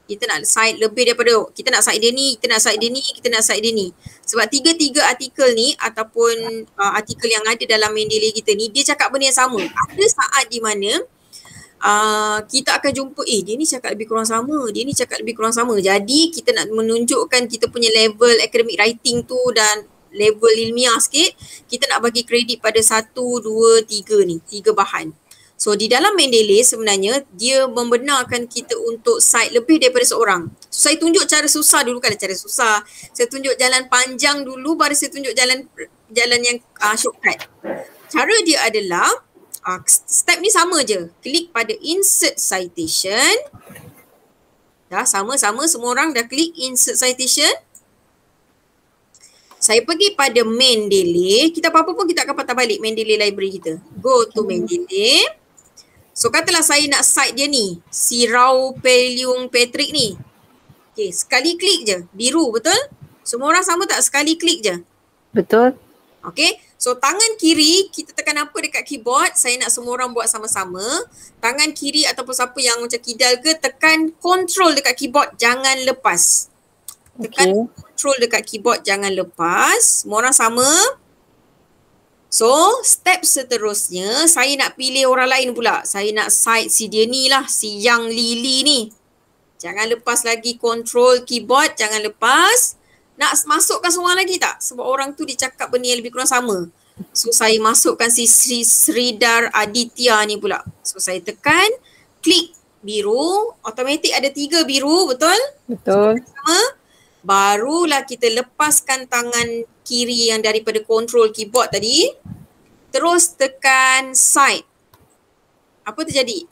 Kita nak side lebih daripada, kita nak side dia ni, kita nak side dia ni, kita nak side dia ni. Sebab tiga-tiga artikel ni ataupun uh, artikel yang ada dalam Mendeley kita ni, dia cakap benda yang sama. Ada saat di mana Ah, kita akan jumpa eh dia ni cakap lebih kurang sama dia ni cakap lebih kurang sama jadi kita nak menunjukkan kita punya level academic writing tu dan level ilmiah sikit kita nak bagi kredit pada satu dua tiga ni tiga bahan so di dalam Mendeley sebenarnya dia membenarkan kita untuk site lebih daripada seorang so, saya tunjuk cara susah dulu kan cara susah saya tunjuk jalan panjang dulu baru saya tunjuk jalan jalan yang uh, shortcut cara dia adalah uh, step ni sama je. Klik pada insert citation. Dah sama-sama semua orang dah klik insert citation. Saya pergi pada Mendeley. Kita apa-apa pun kita akan patah balik Mendeley library kita. Go to Mendeley. Hmm. So katalah saya nak cite dia ni. Sirau Peliung Patrick ni. Okay, sekali klik je. Biru betul? Semua orang sama tak? Sekali klik je. Betul. Okay, So tangan kiri kita tekan apa dekat keyboard saya nak semua orang buat sama-sama. Tangan kiri ataupun siapa yang macam kidal ke tekan control dekat keyboard jangan lepas. Tekan okay. control dekat keyboard jangan lepas. Semua orang sama. So step seterusnya saya nak pilih orang lain pula. Saya nak side si dia ni lah si Yang Lily ni. Jangan lepas lagi control keyboard jangan lepas nak masukkan seorang lagi tak? Sebab orang tu dicakap benda yang lebih kurang sama. So saya masukkan si Sri Sridhar Aditya ni pula. So saya tekan, klik biru, automatik ada tiga biru, betul? Betul. So, Barulah kita lepaskan tangan kiri yang daripada control keyboard tadi. Terus tekan side. Apa terjadi?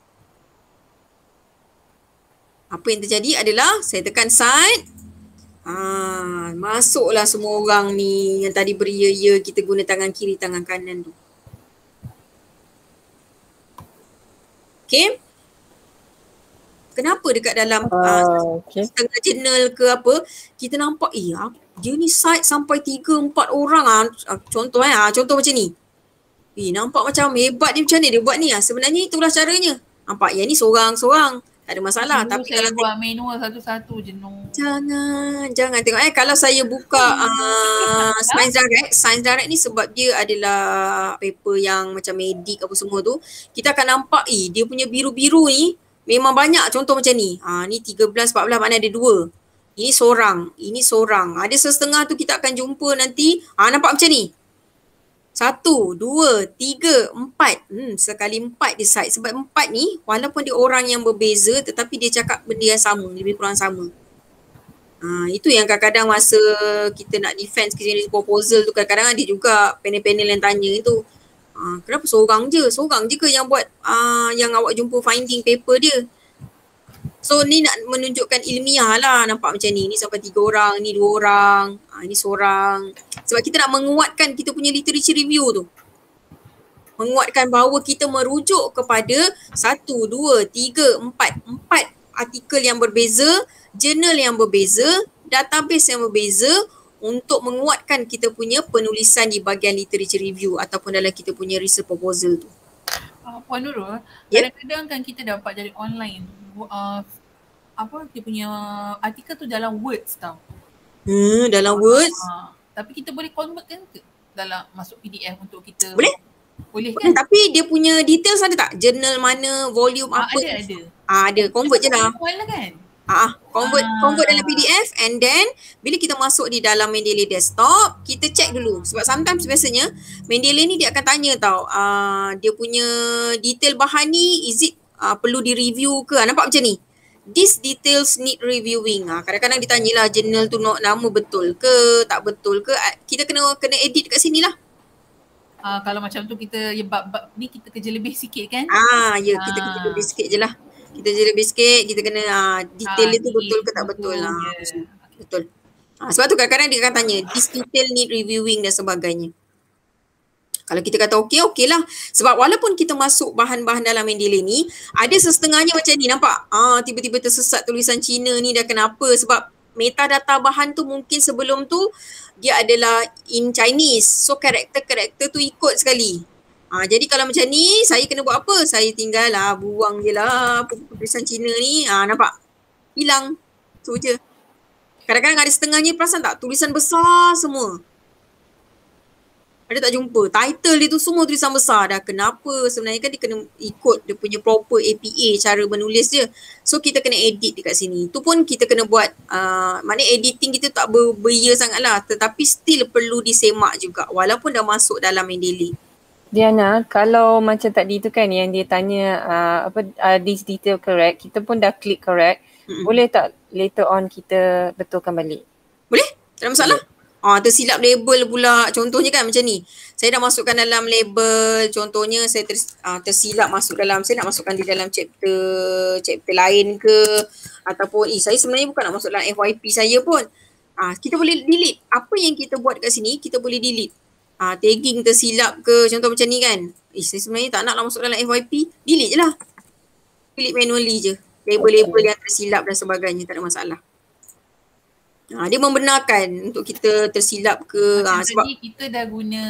Apa yang terjadi adalah saya tekan side. Ah, masuklah semua orang ni yang tadi beri ya, ya kita guna tangan kiri, tangan kanan tu. Okay. Kenapa dekat dalam uh, ah, ah, okay. setengah jurnal ke apa, kita nampak iya eh, ah, dia ni side sampai tiga empat orang ah contoh eh contoh macam ni. Eh nampak macam hebat dia macam ni dia buat ni ah sebenarnya itulah caranya. Nampak yang ni seorang-seorang tak ada masalah Dulu tapi saya kalau buat manual satu-satu je no. jangan jangan tengok eh kalau saya buka uh, <laughs> ah, science direct science direct ni sebab dia adalah paper yang macam medik apa semua tu kita akan nampak eh dia punya biru-biru ni memang banyak contoh macam ni ha ni 13 14 mana ada dua ini seorang ini seorang ada setengah tu kita akan jumpa nanti ha nampak macam ni satu, dua, tiga, empat. Hmm, sekali empat dia side. Sebab empat ni, walaupun dia orang yang berbeza, tetapi dia cakap benda yang sama, lebih kurang sama. Ha, itu yang kadang-kadang masa kita nak defense ke jenis proposal tu, kadang-kadang ada juga panel-panel yang tanya itu. Ha, ah, kenapa seorang je? Seorang je ke yang buat uh, yang awak jumpa finding paper dia? So ni nak menunjukkan ilmiah lah nampak macam ni. Ni sampai tiga orang, ni dua orang, ha, ni seorang. Sebab kita nak menguatkan kita punya literature review tu. Menguatkan bahawa kita merujuk kepada satu, dua, tiga, empat. Empat artikel yang berbeza, jurnal yang berbeza, database yang berbeza untuk menguatkan kita punya penulisan di bahagian literature review ataupun dalam kita punya research proposal tu. Ah, Puan Nurul, yep. Ya. kadang-kadang kan kita dapat dari online uh, apa dia punya artikel tu dalam words tau. Hmm, dalam words. Uh, tapi kita boleh convert kan ke dalam masuk PDF untuk kita Boleh. Boleh kan? Tapi dia punya details ada tak? Journal mana, volume uh, apa? Ada, ada. Ah, ada. Convert je lah. lah kan? Ah, ah, convert ah. convert dalam PDF and then bila kita masuk di dalam Mendeley desktop, kita check dulu sebab sometimes biasanya Mendeley ni dia akan tanya tau, ah dia punya detail bahan ni is it uh, perlu direview ke ah, nampak macam ni these details need reviewing ah kadang-kadang ditanyalah journal tu not nama betul ke tak betul ke ah, kita kena kena edit dekat sinilah ah uh, kalau macam tu kita ya, bab, bab, ni kita kerja lebih sikit kan ah ya kita ah. kerja lebih sikit je lah kita jadi lebih sikit kita kena uh, detail ah, tu betul ke tak betul lah yeah. betul ah, sebab tu kadang-kadang dia akan tanya this detail need reviewing dan sebagainya kalau kita kata okey, lah Sebab walaupun kita masuk bahan-bahan dalam Mendeley ni, ada sesetengahnya macam ni, nampak? Ah, tiba-tiba tersesat tulisan Cina ni dah kenapa? Sebab metadata bahan tu mungkin sebelum tu dia adalah in Chinese. So karakter-karakter tu ikut sekali. Ah, jadi kalau macam ni, saya kena buat apa? Saya tinggal lah, buang je lah tulisan Cina ni. Ah, nampak? Hilang. Tu je. Kadang-kadang ada setengahnya, perasan tak? Tulisan besar semua ada tak jumpa title dia tu semua tulisan besar dah kenapa sebenarnya kan dia kena ikut dia punya proper APA cara menulis dia so kita kena edit dekat sini tu pun kita kena buat uh, maknanya editing kita tak ber beria sangat lah tetapi still perlu disemak juga walaupun dah masuk dalam Mendeley Diana, kalau macam tadi tu kan yang dia tanya uh, apa uh, this detail correct, kita pun dah klik correct, mm-hmm. boleh tak later on kita betulkan balik? Boleh, tak ada masalah. Ah tersilap label pula contohnya kan macam ni. Saya dah masukkan dalam label contohnya saya ter, ah, tersilap masuk dalam saya nak masukkan di dalam chapter chapter lain ke ataupun eh saya sebenarnya bukan nak masuk dalam FYP saya pun. Ah kita boleh delete apa yang kita buat kat sini kita boleh delete. Ah tagging tersilap ke contoh macam ni kan. Eh saya sebenarnya tak naklah masuk dalam FYP, delete je lah. Delete manually je. Label-label yang tersilap dan sebagainya tak ada masalah. Ha, dia membenarkan untuk kita tersilap ke ha, sebab Jadi kita dah guna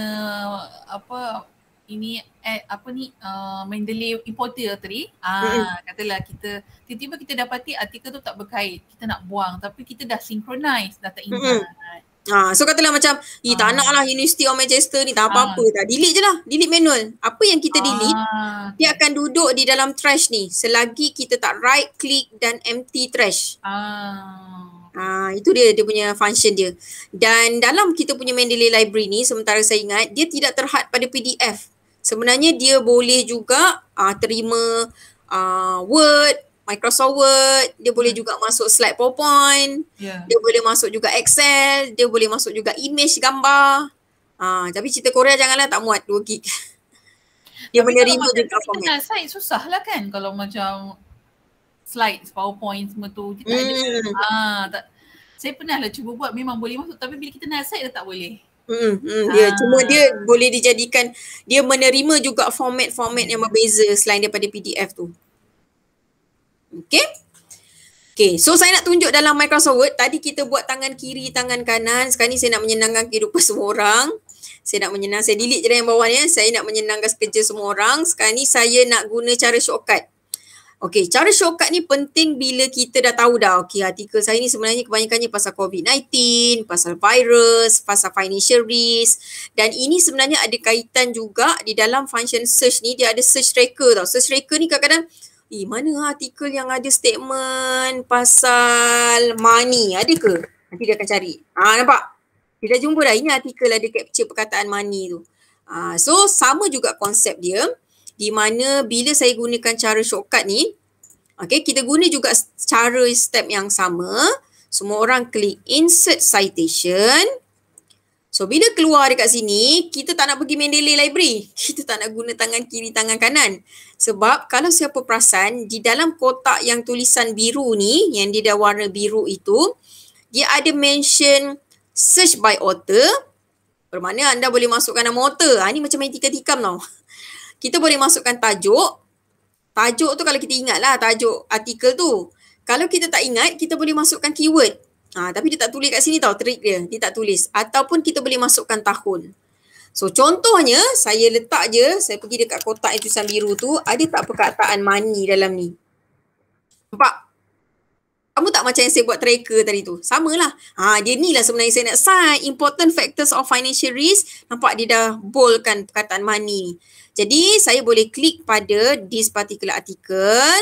apa ini eh, apa ni uh, Mendeley importer tadi ha, mm-hmm. katalah kita tiba-tiba kita dapati artikel tu tak berkait kita nak buang tapi kita dah synchronize dah tak ingat mm-hmm. ha, so katalah macam ha. tak ah. nak lah University of Manchester ni tak ah. apa-apa ha. delete je lah delete manual apa yang kita delete ha. dia akan duduk di dalam trash ni selagi kita tak right click dan empty trash ha. Ah itu dia dia punya function dia. Dan dalam kita punya Mendeley library ni sementara saya ingat dia tidak terhad pada PDF. Sebenarnya dia boleh juga uh, terima uh, Word, Microsoft Word, dia boleh hmm. juga masuk slide PowerPoint. Yeah. Dia boleh masuk juga Excel, dia boleh masuk juga image gambar. Ah uh, tapi cerita Korea janganlah tak muat 2 gig. <laughs> Dia menerima juga format. Saya susahlah kan kalau macam slides powerpoint semua tu kita mm. ada ha, tak. saya pernah lah cuba buat memang boleh masuk tapi bila kita nak slide dah tak boleh Hmm, hmm, dia ya, ha. Ah. cuma dia boleh dijadikan dia menerima juga format-format yang berbeza selain daripada PDF tu. Okay. Okay, so saya nak tunjuk dalam Microsoft Word. Tadi kita buat tangan kiri, tangan kanan. Sekarang ni saya nak menyenangkan kehidupan <laughs> semua orang. Saya nak menyenang. saya delete je yang bawah ni. Saya nak menyenangkan kerja semua orang. Sekarang ni saya nak guna cara shortcut. Okey, cara shortcut ni penting bila kita dah tahu dah. Okey, artikel saya ni sebenarnya kebanyakannya pasal COVID-19, pasal virus, pasal financial risk dan ini sebenarnya ada kaitan juga di dalam function search ni dia ada search tracker tau. Search tracker ni kadang-kadang Eh, mana artikel yang ada statement pasal money? Ada ke? Nanti dia akan cari. Ah, ha, nampak? Kita jumpa dah. Ini artikel ada capture perkataan money tu. Ah, so sama juga konsep dia di mana bila saya gunakan cara shortcut ni okay kita guna juga cara step yang sama semua orang klik insert citation so bila keluar dekat sini kita tak nak pergi Mendeley library <laughs> kita tak nak guna tangan kiri tangan kanan sebab kalau siapa perasan di dalam kotak yang tulisan biru ni yang dia dah warna biru itu dia ada mention search by author bermakna anda boleh masukkan nama author ha, ni macam main tikam-tikam tau <laughs> kita boleh masukkan tajuk. Tajuk tu kalau kita ingat lah, tajuk artikel tu. Kalau kita tak ingat, kita boleh masukkan keyword. Ha, tapi dia tak tulis kat sini tau, trick dia. Dia tak tulis. Ataupun kita boleh masukkan tahun. So contohnya, saya letak je, saya pergi dekat kotak yang tulisan biru tu, ada tak perkataan money dalam ni? Nampak? Sama tak macam yang saya buat tracker tadi tu? Sama lah. Ha, dia ni lah sebenarnya saya nak sign. Important factors of financial risk. Nampak dia dah boldkan perkataan money ni. Jadi saya boleh klik pada this particular article.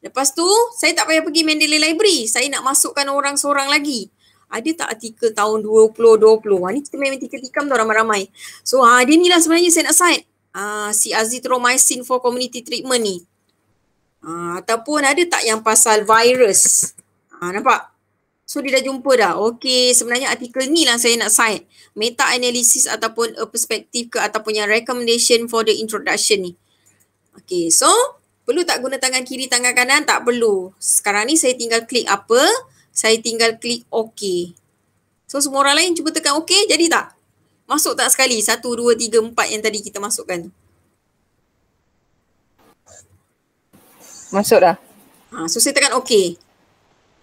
Lepas tu saya tak payah pergi Mendeley Library. Saya nak masukkan orang seorang lagi. Ada tak artikel tahun 2020? Ha, ni kita main tikam tikam tu ramai-ramai. So ha, dia ni lah sebenarnya saya nak sign. Ha, si azitromycin for community treatment ni. Ha, ataupun ada tak yang pasal virus? Ha, nampak? So dia dah jumpa dah. Okey, sebenarnya artikel ni lah saya nak cite. Meta analysis ataupun a perspective ke ataupun yang recommendation for the introduction ni. Okey, so perlu tak guna tangan kiri tangan kanan? Tak perlu. Sekarang ni saya tinggal klik apa? Saya tinggal klik okay. So semua orang lain cuba tekan okay jadi tak? Masuk tak sekali? Satu, dua, tiga, empat yang tadi kita masukkan. Masuk dah. Ha, so saya tekan okay.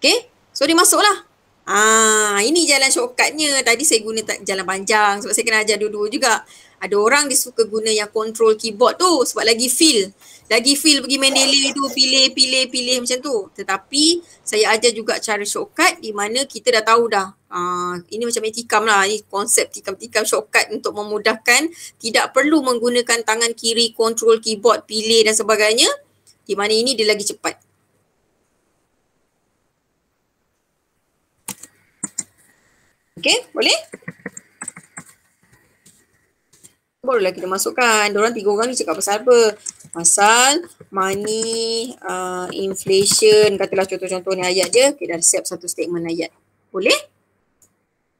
Okay. Eh, so dia masuklah. Ah, ini jalan shortcutnya. Tadi saya guna jalan panjang sebab saya kena ajar dua-dua juga. Ada orang dia suka guna yang control keyboard tu sebab lagi feel. Lagi feel pergi main delay tu pilih, pilih, pilih macam tu. Tetapi saya ajar juga cara shortcut di mana kita dah tahu dah. Ah, ini macam tikam lah. Ini konsep tikam-tikam shortcut untuk memudahkan tidak perlu menggunakan tangan kiri control keyboard pilih dan sebagainya. Di mana ini dia lagi cepat. Okay, boleh? Barulah kita masukkan. Diorang tiga orang ni cakap pasal apa? Pasal money, uh, inflation, katalah contoh-contoh ni ayat je. Okey, dah siap satu statement ayat. Boleh?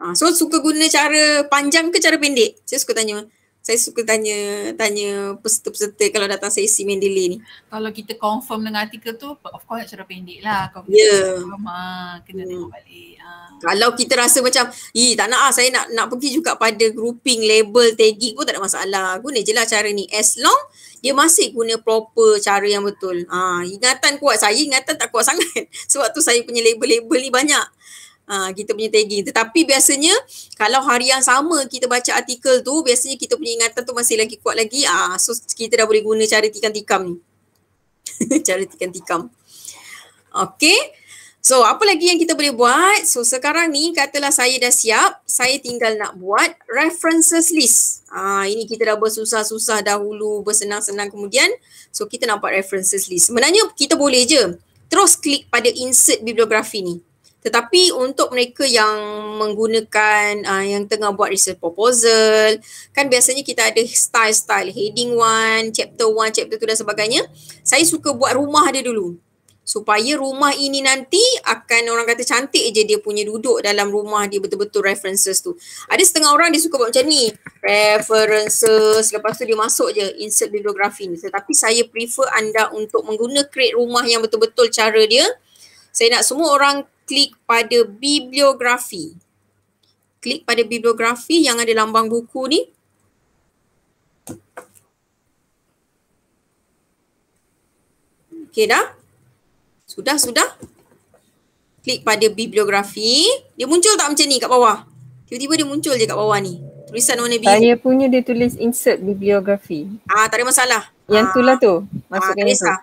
Uh, so, suka guna cara panjang ke cara pendek? Saya suka tanya saya suka tanya tanya peserta-peserta kalau datang sesi Mendeley ni. Kalau kita confirm dengan artikel tu, of course secara pendek lah. Kau yeah. ha, ya. kena hmm. tengok balik. Ha. Kalau kita rasa macam, eh tak nak lah, saya nak, nak pergi juga pada grouping, label, tagging pun tak ada masalah. Guna je lah cara ni. As long, dia masih guna proper cara yang betul. Ha, ingatan kuat saya, ingatan tak kuat sangat. <laughs> Sebab tu saya punya label-label ni banyak. Ha, kita punya tagging. Tetapi biasanya kalau hari yang sama kita baca artikel tu, biasanya kita punya ingatan tu masih lagi kuat lagi. Ah, ha, so kita dah boleh guna cara tikam-tikam ni. <laughs> cara tikam-tikam. Okay. So apa lagi yang kita boleh buat? So sekarang ni katalah saya dah siap, saya tinggal nak buat references list. Ah, ha, ini kita dah bersusah-susah dahulu, bersenang-senang kemudian. So kita nampak references list. Sebenarnya kita boleh je terus klik pada insert bibliografi ni. Tetapi untuk mereka yang menggunakan uh, yang tengah buat research proposal, kan biasanya kita ada style-style heading one, chapter one, chapter two dan sebagainya. Saya suka buat rumah dia dulu. Supaya rumah ini nanti akan orang kata cantik je dia punya duduk dalam rumah dia betul-betul references tu. Ada setengah orang dia suka buat macam ni. References, lepas tu dia masuk je insert bibliografi ni. Tetapi saya prefer anda untuk menggunakan create rumah yang betul-betul cara dia. Saya nak semua orang klik pada bibliografi. Klik pada bibliografi yang ada lambang buku ni. Okey dah? Sudah, sudah. Klik pada bibliografi. Dia muncul tak macam ni kat bawah? Tiba-tiba dia muncul je kat bawah ni. Tulisan warna biru. Saya punya dia tulis insert bibliografi. Ah, tak ada masalah. Yang lah ah. tu lah tu. Masukkan ah, tak kisah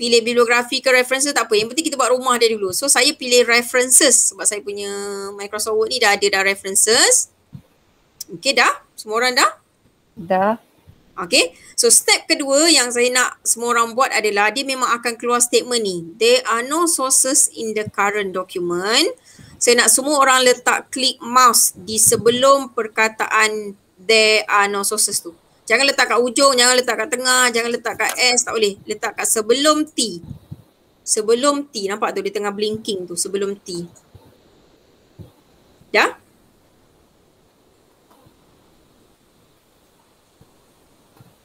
pilih bibliografi ke references tak apa yang penting kita buat rumah dia dulu so saya pilih references sebab saya punya Microsoft Word ni dah ada dah references Okay dah semua orang dah dah Okay. so step kedua yang saya nak semua orang buat adalah dia memang akan keluar statement ni there are no sources in the current document saya nak semua orang letak klik mouse di sebelum perkataan there are no sources tu Jangan letak kat ujung, jangan letak kat tengah, jangan letak kat S, tak boleh. Letak kat sebelum T. Sebelum T, nampak tu di tengah blinking tu, sebelum T. Ya?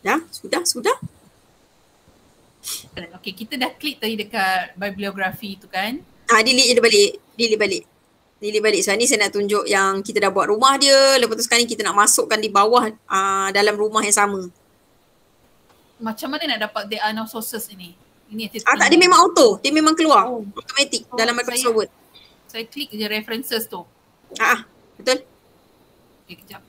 Ya? Sudah? Sudah? Okay, kita dah klik tadi dekat bibliografi tu kan? Ah, ha, delete je balik. Delete balik nilai balik. So ni saya nak tunjuk yang kita dah buat rumah dia. Lepas tu sekarang kita nak masukkan di bawah uh, dalam rumah yang sama. Macam mana nak dapat the unknown sources ini? Ini ah, tak, dia memang auto. Dia memang keluar. Oh. Automatic oh, dalam Microsoft saya, Word. Saya klik je references tu. Ah, ah betul. Okay, kejap.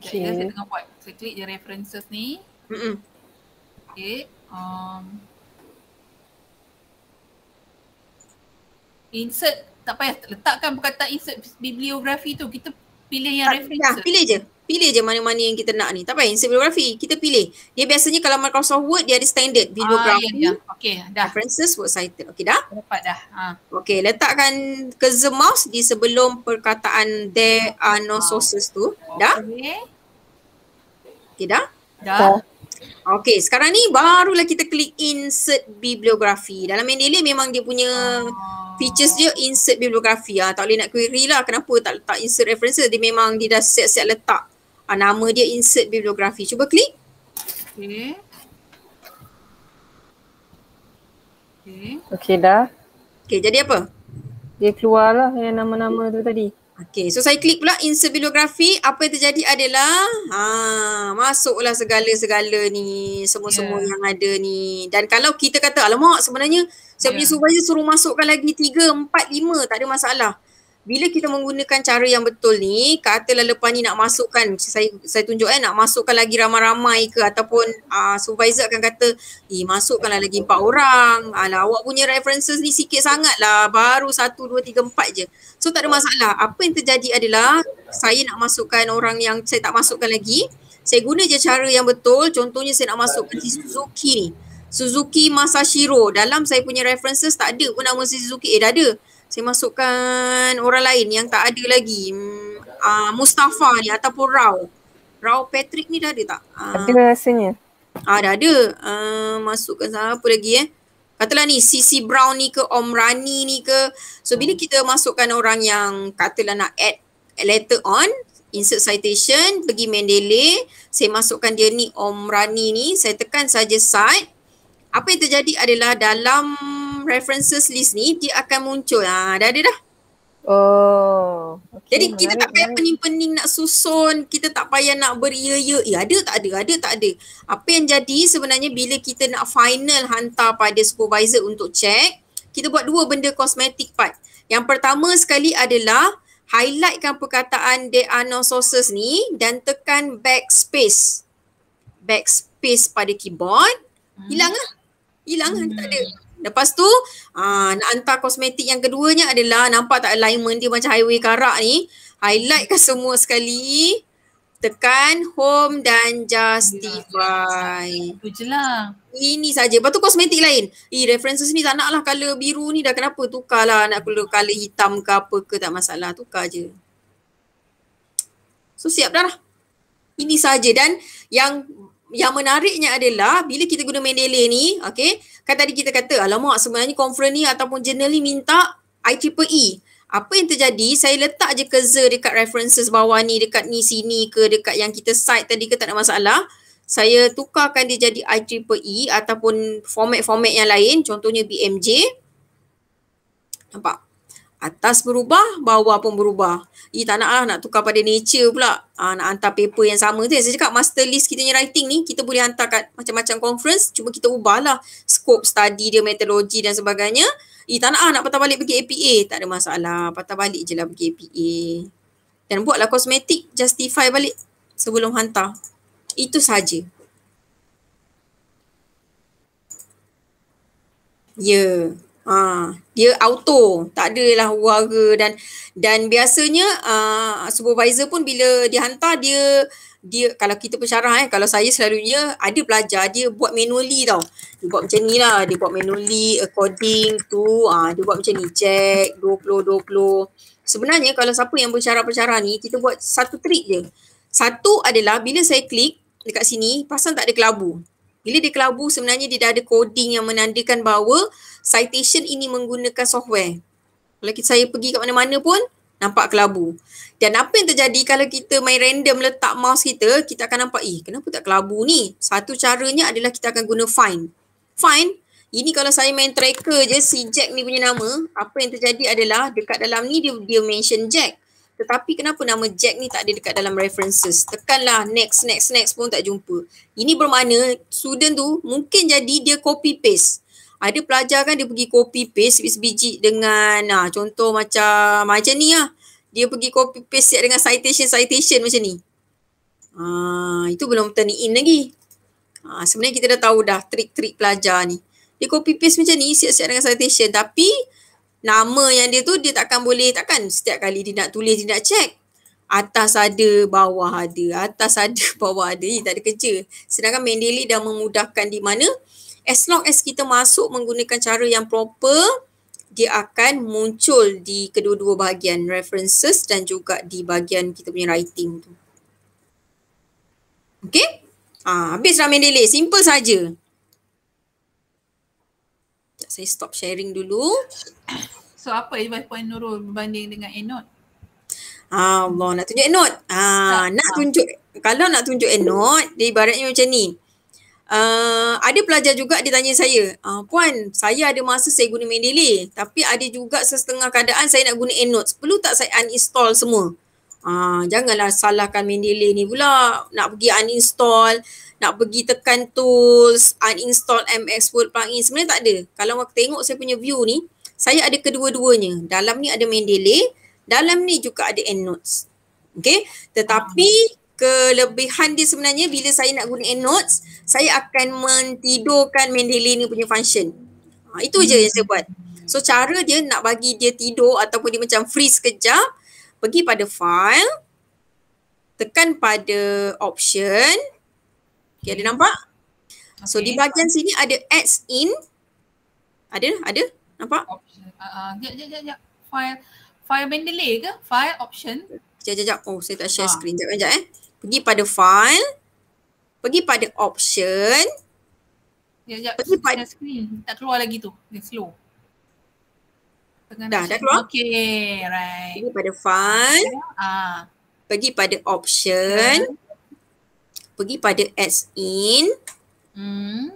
Okay. saya tengah buat. Saya klik je references ni. Mm-mm. Okay. Um, insert tak payah letakkan perkataan insert bibliografi tu kita pilih yang reference. Ya, pilih je. Pilih je mana-mana yang kita nak ni. Tak payah insert bibliografi. Kita pilih. Dia biasanya kalau Microsoft Word dia ada standard bibliografi. Ah, ya, ya. Okey, dah. References Word Cited. Okey, dah? Dapat dah. Ha. Okey, letakkan cursor mouse di sebelum perkataan there are no ah. sources tu. Dah? Okey. Okey, dah? Dah. Okay. Okay, sekarang ni barulah kita klik insert bibliografi. Dalam Mendeley memang dia punya ah. features dia insert bibliografi. Ah, tak boleh nak query lah kenapa tak letak insert references. Dia memang dia dah siap-siap letak ah, nama dia insert bibliografi. Cuba klik. Okay. Okay. Okay dah. Okay, jadi apa? Dia keluar lah yang nama-nama tu tadi. Okay, so saya klik pula insert bibliografi. Apa yang terjadi adalah ha, masuklah segala-segala ni. Semua-semua yeah. yang ada ni. Dan kalau kita kata, alamak sebenarnya saya yeah. punya ya. supervisor suruh masukkan lagi tiga empat lima tak ada masalah bila kita menggunakan cara yang betul ni, kata lepas ni nak masukkan, saya saya tunjuk eh, nak masukkan lagi ramai-ramai ke ataupun uh, supervisor akan kata, eh masukkanlah lagi empat orang, alah awak punya references ni sikit sangat lah, baru satu, dua, tiga, empat je. So tak ada masalah. Apa yang terjadi adalah saya nak masukkan orang yang saya tak masukkan lagi, saya guna je cara yang betul, contohnya saya nak masukkan si Suzuki ni. Suzuki Masashiro dalam saya punya references tak ada pun nama Suzuki eh dah ada saya masukkan orang lain yang tak ada lagi. Uh, Mustafa ni ataupun Rao. Rao Patrick ni dah ada tak? Uh, ada rasanya. Ah, dah ada. Uh, masukkan apa lagi eh. Katalah ni CC Brown ni ke Om Rani ni ke. So bila hmm. kita masukkan orang yang katalah nak add later on, insert citation, pergi Mendele. saya masukkan dia ni Om Rani ni, saya tekan saja side. Apa yang terjadi adalah dalam references list ni dia akan muncul. Ha, dah ada dah. Oh. Okay. Jadi kita baik, tak payah baik. pening-pening nak susun, kita tak payah nak beria-ia. Eh, ada tak ada? Ada tak ada? Apa yang jadi sebenarnya bila kita nak final hantar pada supervisor untuk check, kita buat dua benda kosmetik part. Yang pertama sekali adalah highlightkan perkataan there no sources ni dan tekan backspace. Backspace pada keyboard. Hilang lah. Hilang lah. Hmm. Tak ada. Hmm. Lepas tu aa, ah, nak hantar kosmetik yang keduanya adalah nampak tak alignment dia macam highway karak ni. Highlightkan semua sekali. Tekan home dan justify. Itu je lah. Ini saja. Lepas tu kosmetik lain. Eh references ni tak nak lah color biru ni dah kenapa. Tukarlah nak color, color hitam ke apa ke tak masalah. Tukar je. So siap dah lah. Ini saja dan yang yang menariknya adalah bila kita guna Mendeley ni, okay, kan tadi kita kata, alamak sebenarnya conference ni ataupun journal ni minta IEEE. E. Apa yang terjadi, saya letak je keze dekat references bawah ni, dekat ni sini ke, dekat yang kita cite tadi ke tak ada masalah. Saya tukarkan dia jadi IEEE e ataupun format-format yang lain, contohnya BMJ. Nampak? Atas berubah, bawah pun berubah. Eh tak nak lah nak tukar pada nature pula. Ah nak hantar paper yang sama tu. Saya cakap master list kita ni writing ni, kita boleh hantar kat macam-macam conference. Cuma kita ubahlah scope study dia, metodologi dan sebagainya. Eh tak nak lah nak patah balik pergi APA. Tak ada masalah. Patah balik je lah pergi APA. Dan buatlah kosmetik justify balik sebelum hantar. Itu saja. Ya. Yeah. Ha, dia auto, tak ada lah wara dan dan biasanya uh, supervisor pun bila dihantar dia dia kalau kita pencerah eh kalau saya selalunya ada pelajar dia buat manually tau. Dia buat macam ni lah, dia buat manually according to ah dia buat macam ni check 20 20. Sebenarnya kalau siapa yang pencerah-pencerah ni kita buat satu trick je. Satu adalah bila saya klik dekat sini pasang tak ada kelabu. Bila dia kelabu sebenarnya dia dah ada coding yang menandakan bahawa citation ini menggunakan software. Kalau kita, saya pergi kat mana-mana pun nampak kelabu. Dan apa yang terjadi kalau kita main random letak mouse kita, kita akan nampak eh kenapa tak kelabu ni? Satu caranya adalah kita akan guna find. Find, ini kalau saya main tracker je si Jack ni punya nama, apa yang terjadi adalah dekat dalam ni dia, dia mention Jack. Tetapi kenapa nama Jack ni tak ada dekat dalam references? Tekanlah next, next, next pun tak jumpa. Ini bermakna student tu mungkin jadi dia copy paste. Ada pelajar kan dia pergi copy paste sebiji dengan ah, contoh macam macam ni lah. Dia pergi copy paste dengan citation-citation macam ni. Ah, itu belum turn in lagi. Ah, sebenarnya kita dah tahu dah trik-trik pelajar ni. Dia copy paste macam ni siap-siap dengan citation tapi nama yang dia tu dia takkan boleh takkan setiap kali dia nak tulis dia nak check atas ada bawah ada atas ada <laughs> bawah ada ni tak ada kerja sedangkan Mendeley dah memudahkan di mana as long as kita masuk menggunakan cara yang proper dia akan muncul di kedua-dua bahagian references dan juga di bahagian kita punya writing tu. Okay? Ha, ah, habis dah Mendeley. Simple saja saya stop sharing dulu. <coughs> So apa advice Puan Nurul berbanding dengan Enot? Allah nak tunjuk Enot. Ah, tak, nak tak. tunjuk kalau nak tunjuk Enot di ibaratnya macam ni. Uh, ada pelajar juga dia tanya saya, uh, Puan, saya ada masa saya guna Mendeley tapi ada juga sesetengah keadaan saya nak guna Enot. Perlu tak saya uninstall semua? Uh, janganlah salahkan Mendeley ni pula nak pergi uninstall nak pergi tekan tools, uninstall MS Word plugin sebenarnya tak ada. Kalau awak tengok saya punya view ni, saya ada kedua-duanya. Dalam ni ada Mendeley, dalam ni juga ada EndNotes. Okay? tetapi kelebihan dia sebenarnya bila saya nak guna EndNotes, saya akan mentidurkan Mendeley ni punya function. Ha, itu hmm. je yang saya buat. So cara dia nak bagi dia tidur ataupun dia macam freeze kejap, pergi pada file, tekan pada option, Okay, ada nampak? Okay. So di bahagian sini ada adds in. Ada? Ada? Nampak? Sekejap, ah, ah. sekejap, sekejap. File. File Mendeley ke? File option. Sekejap, sekejap. Oh, saya tak share ha. screen. Sekejap, sekejap eh. Pergi pada file. Pergi pada option. Sekejap, sekejap. Pergi pada screen. Tak keluar lagi tu. It's slow. Dah, dah keluar? Okay, right. Pergi pada file. Ah. Pergi pada option. Ha pergi pada as in. Hmm.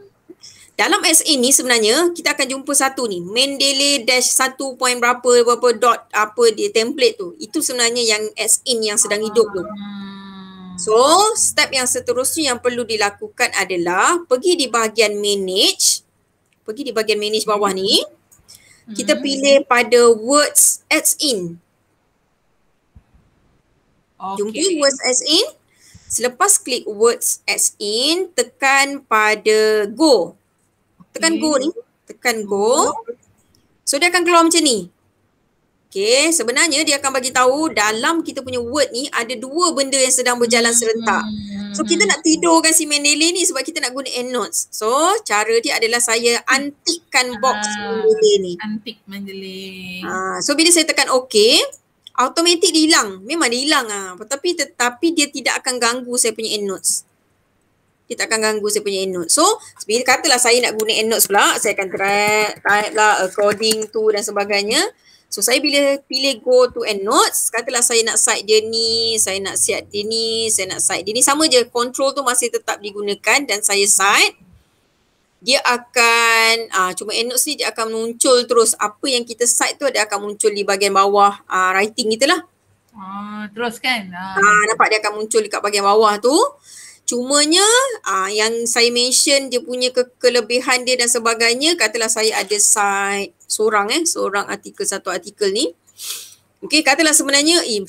Dalam as in ni sebenarnya kita akan jumpa satu ni. Mendeley dash satu point berapa, berapa dot apa dia template tu. Itu sebenarnya yang as in yang sedang hidup tu. Hmm. So step yang seterusnya yang perlu dilakukan adalah pergi di bahagian manage. Pergi di bahagian manage bawah ni. Kita hmm. pilih pada words as in. Okay. Jumpa words as in. Selepas klik words as in, tekan pada go. Okay. Tekan go ni. Tekan go. So dia akan keluar macam ni. Okay, sebenarnya dia akan bagi tahu dalam kita punya word ni ada dua benda yang sedang berjalan hmm. serentak. So kita nak tidurkan si Mendeley ni sebab kita nak guna endnotes. So cara dia adalah saya antikkan box ah, ni. Antik Mendeley. Ah, so bila saya tekan okay, automatik dia hilang. Memang dia hilang ah. Tetapi tetapi dia tidak akan ganggu saya punya Notes. Dia tak akan ganggu saya punya Notes. So, sebab katalah saya nak guna Notes pula, saya akan track, type lah according to dan sebagainya. So, saya bila pilih go to Notes. katalah saya nak side dia ni, saya nak side dia ni, saya nak side dia ni. Sama je, control tu masih tetap digunakan dan saya side dia akan uh, cuma endnotes ni dia akan muncul terus apa yang kita cite tu dia akan muncul di bahagian bawah uh, writing kita lah. Uh, terus kan? uh. uh, nampak dia akan muncul dekat bahagian bawah tu. Cumanya uh, yang saya mention dia punya ke- kelebihan dia dan sebagainya katalah saya ada cite seorang eh seorang artikel satu artikel ni Okey, katalah sebenarnya eh,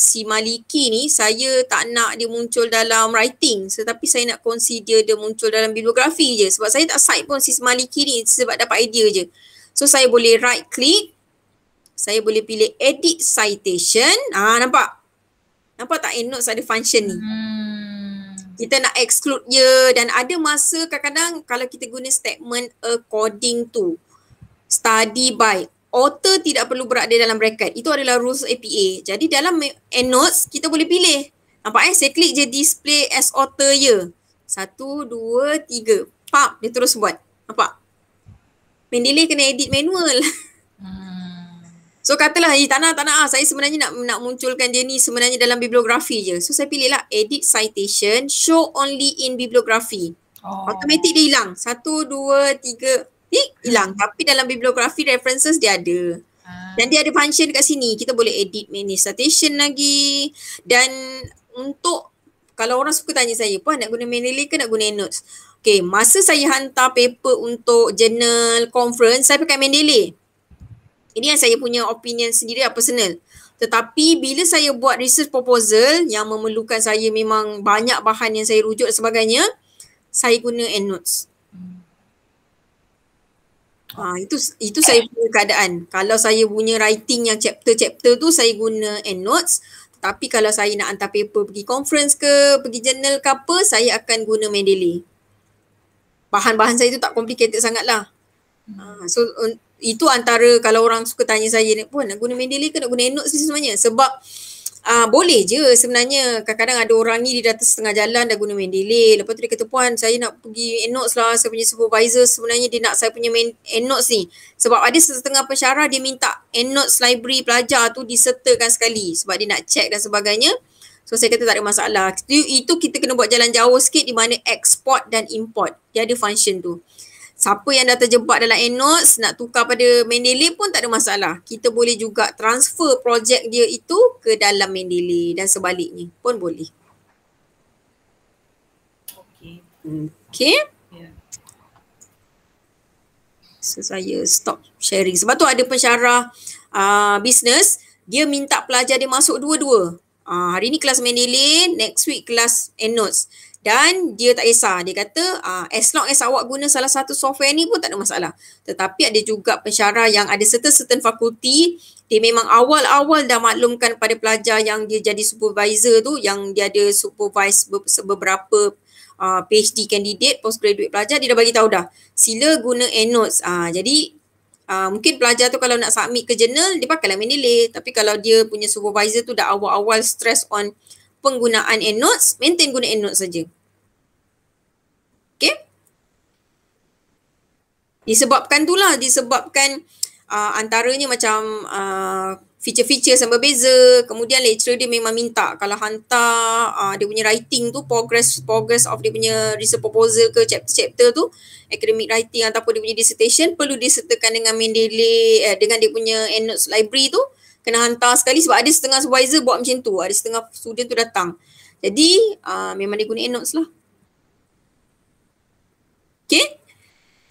si Maliki ni saya tak nak dia muncul dalam writing tetapi saya nak kongsi dia dia muncul dalam bibliografi je sebab saya tak site pun si Maliki ni sebab dapat idea je. So saya boleh right click, saya boleh pilih edit citation. Ah nampak? Nampak tak endnotes eh, ada function ni? Hmm. Kita nak exclude dia dan ada masa kadang-kadang kalau kita guna statement according to study by author tidak perlu berada dalam bracket. Itu adalah rules APA. Jadi dalam endnotes kita boleh pilih. Nampak eh? Saya klik je display as author ya. Satu, dua, tiga. Pap dia terus buat. Nampak? Mendeley kena edit manual. Hmm. So katalah, eh, tak nak, tak nak. Ah. Saya sebenarnya nak nak munculkan dia ni sebenarnya dalam bibliografi je. So saya pilih lah edit citation, show only in bibliografi. Oh. Automatik dia hilang. Satu, dua, tiga, Ni hilang hmm. tapi dalam bibliografi references dia ada. Ah. Dan dia ada function kat sini. Kita boleh edit manage citation lagi. Dan untuk kalau orang suka tanya saya pun nak guna manually ke nak guna notes. Okay, masa saya hantar paper untuk journal conference, saya pakai Mendeley. Ini yang saya punya opinion sendiri lah, personal. Tetapi bila saya buat research proposal yang memerlukan saya memang banyak bahan yang saya rujuk dan sebagainya, saya guna endnotes. Ha, itu itu saya punya keadaan. Kalau saya punya writing yang chapter-chapter tu saya guna end notes Tapi kalau saya nak hantar paper pergi conference ke, pergi journal ke apa, saya akan guna Mendeley. Bahan-bahan saya tu tak complicated sangat lah. Ha, so itu antara kalau orang suka tanya saya ni pun nak guna Mendeley ke nak guna EndNotes ni sebenarnya. Sebab Ah uh, boleh je sebenarnya kadang-kadang ada orang ni dia datang setengah jalan dah guna mendele lepas tu dia kata puan saya nak pergi enotes lah saya punya supervisor sebenarnya dia nak saya punya enotes ni sebab ada setengah pensyarah dia minta enotes library pelajar tu disertakan sekali sebab dia nak check dan sebagainya so saya kata tak ada masalah itu, itu kita kena buat jalan jauh sikit di mana export dan import dia ada function tu siapa yang dah terjebak dalam Enos nak tukar pada Mendeley pun tak ada masalah. Kita boleh juga transfer projek dia itu ke dalam Mendeley dan sebaliknya pun boleh. Okay. Okay. Ya. So saya stop sharing. Sebab tu ada pensyarah uh, business, dia minta pelajar dia masuk dua-dua. Uh, hari ni kelas Mendeley, next week kelas Enos dan dia tak kisah. Dia kata uh, as long as awak guna salah satu software ni pun tak ada masalah. Tetapi ada juga pensyarah yang ada certain-certain fakulti dia memang awal-awal dah maklumkan pada pelajar yang dia jadi supervisor tu yang dia ada supervise beberapa uh, ah, PhD candidate, postgraduate pelajar dia dah bagi tahu dah. Sila guna Endnotes. Uh, ah, jadi Uh, mungkin pelajar tu kalau nak submit ke jurnal, dia pakai lah Mendeley. Tapi kalau dia punya supervisor tu dah awal-awal stress on penggunaan EndNotes, maintain guna EndNotes saja. Okay? Disebabkan itulah, disebabkan uh, antaranya macam uh, feature-feature yang berbeza, kemudian lecturer dia memang minta kalau hantar uh, dia punya writing tu, progress progress of dia punya research proposal ke chapter-chapter tu, academic writing ataupun dia punya dissertation perlu disertakan dengan Mendeley, eh, dengan dia punya EndNotes library tu, kena hantar sekali sebab ada setengah supervisor buat macam tu. Ada setengah student tu datang. Jadi uh, memang dia guna notes lah. Okay.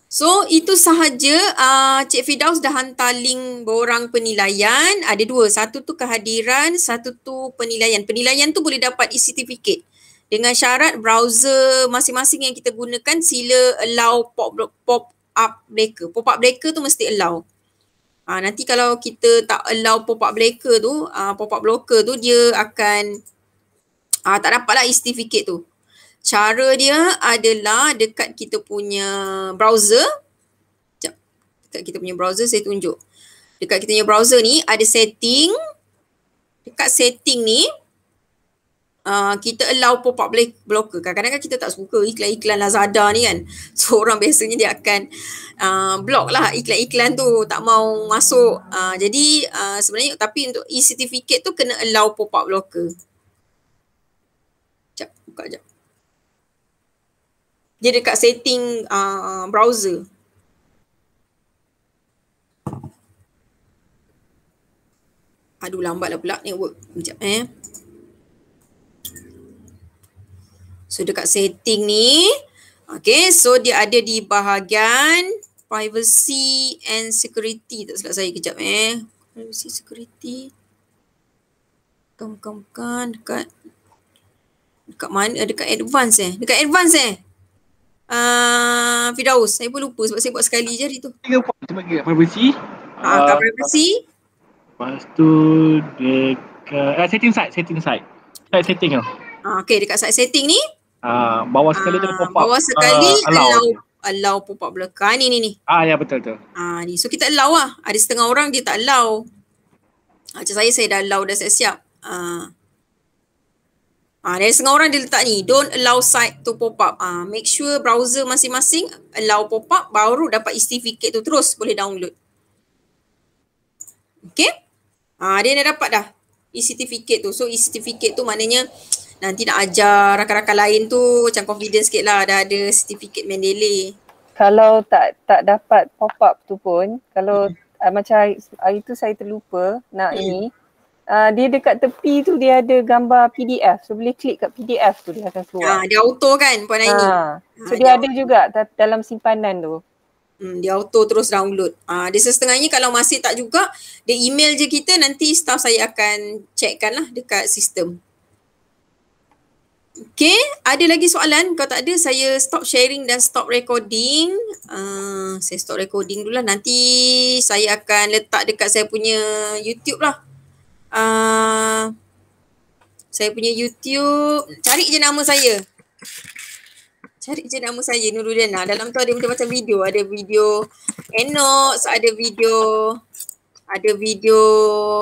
So itu sahaja uh, Cik Fidaus dah hantar link borang penilaian. Ada dua. Satu tu kehadiran, satu tu penilaian. Penilaian tu boleh dapat e-certificate. Dengan syarat browser masing-masing yang kita gunakan sila allow pop, pop up breaker. Pop up breaker tu mesti allow. Ha, nanti kalau kita tak allow pop-up blacker tu, ha, pop-up blocker tu dia akan ha, tak dapatlah certificate tu. Cara dia adalah dekat kita punya browser. Sekejap. Dekat kita punya browser saya tunjuk. Dekat kita punya browser ni ada setting. Dekat setting ni uh, kita allow pop public blocker kan. Kadang-kadang kita tak suka iklan-iklan Lazada ni kan. <laughs> So orang biasanya dia akan uh, block lah iklan-iklan tu tak mau masuk. Uh, jadi uh, sebenarnya tapi untuk e-certificate tu kena allow pop public blocker. Sekejap, buka sekejap. Dia dekat setting uh, browser. Aduh lambatlah pula network. Sekejap eh. So dekat setting ni, okay so dia ada di bahagian privacy and security. Tak silap saya kejap eh. Privacy security. Bukan, bukan, bukan. Dekat, dekat mana? Dekat advance eh. Dekat advance eh. Uh, ah, Fidaus, saya pun lupa sebab saya buat sekali je hari tu. Privacy. Ha, uh, kat ah, privacy. Lepas tu dekat uh, setting side, setting side. Side setting tu. Ha, okay, dekat side setting ni. Ah, bawah sekali tu pop up. Bawah sekali uh, allow. allow allow pop up belakang. Ni ni ni. Ah ya betul tu. Ah ni. So kita allow lah. Ada setengah orang dia tak allow. Ah, macam saya saya dah allow dah siap-siap. Ah. Ah dan setengah orang dia letak ni don't allow site to pop up. Ah make sure browser masing-masing allow pop up baru dapat certificate tu terus boleh download. Okay. Ah dia dah dapat dah e-certificate tu. So e-certificate tu maknanya nanti nak ajar rakan-rakan lain tu macam confident sikit lah dah ada certificate Mendeley. Kalau tak tak dapat pop up tu pun, kalau hmm. uh, macam hari, hari tu saya terlupa nak hmm. ini, uh, dia dekat tepi tu dia ada gambar PDF. So boleh klik kat PDF tu dia akan keluar. Ha, dia auto kan Puan Aini. Ha. So dia, dia ada juga dalam simpanan tu. Hmm, dia auto terus download. Ah, dia sesetengahnya kalau masih tak juga, dia email je kita nanti staff saya akan checkkan lah dekat sistem. Okay, ada lagi soalan? Kalau tak ada, saya stop sharing dan stop recording. Uh, saya stop recording dulu lah. Nanti saya akan letak dekat saya punya YouTube lah. Uh, saya punya YouTube. Cari je nama saya. Cari je nama saya, Nurudiana. Ah, dalam tu ada macam-macam video. Ada video Enox, ada video ada video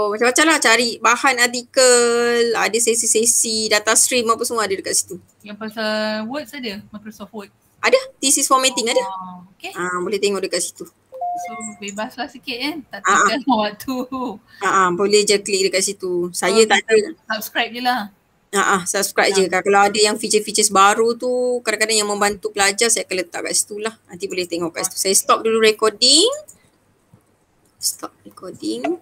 macam-macam lah cari bahan artikel ada sesi-sesi data stream apa semua ada dekat situ yang pasal words ada Microsoft Word ada thesis formatting oh, ada okay. Uh, boleh tengok dekat situ so bebaslah sikit kan eh? tak tinggal uh-huh. Ah. <laughs> waktu uh-huh, boleh je klik dekat situ saya so, tak ada subscribe je lah Ah, uh-huh, subscribe ya. je. Kalau ada yang feature-features baru tu, kadang-kadang yang membantu pelajar, saya akan letak kat situ lah. Nanti boleh tengok kat situ. Saya stop dulu recording stop recording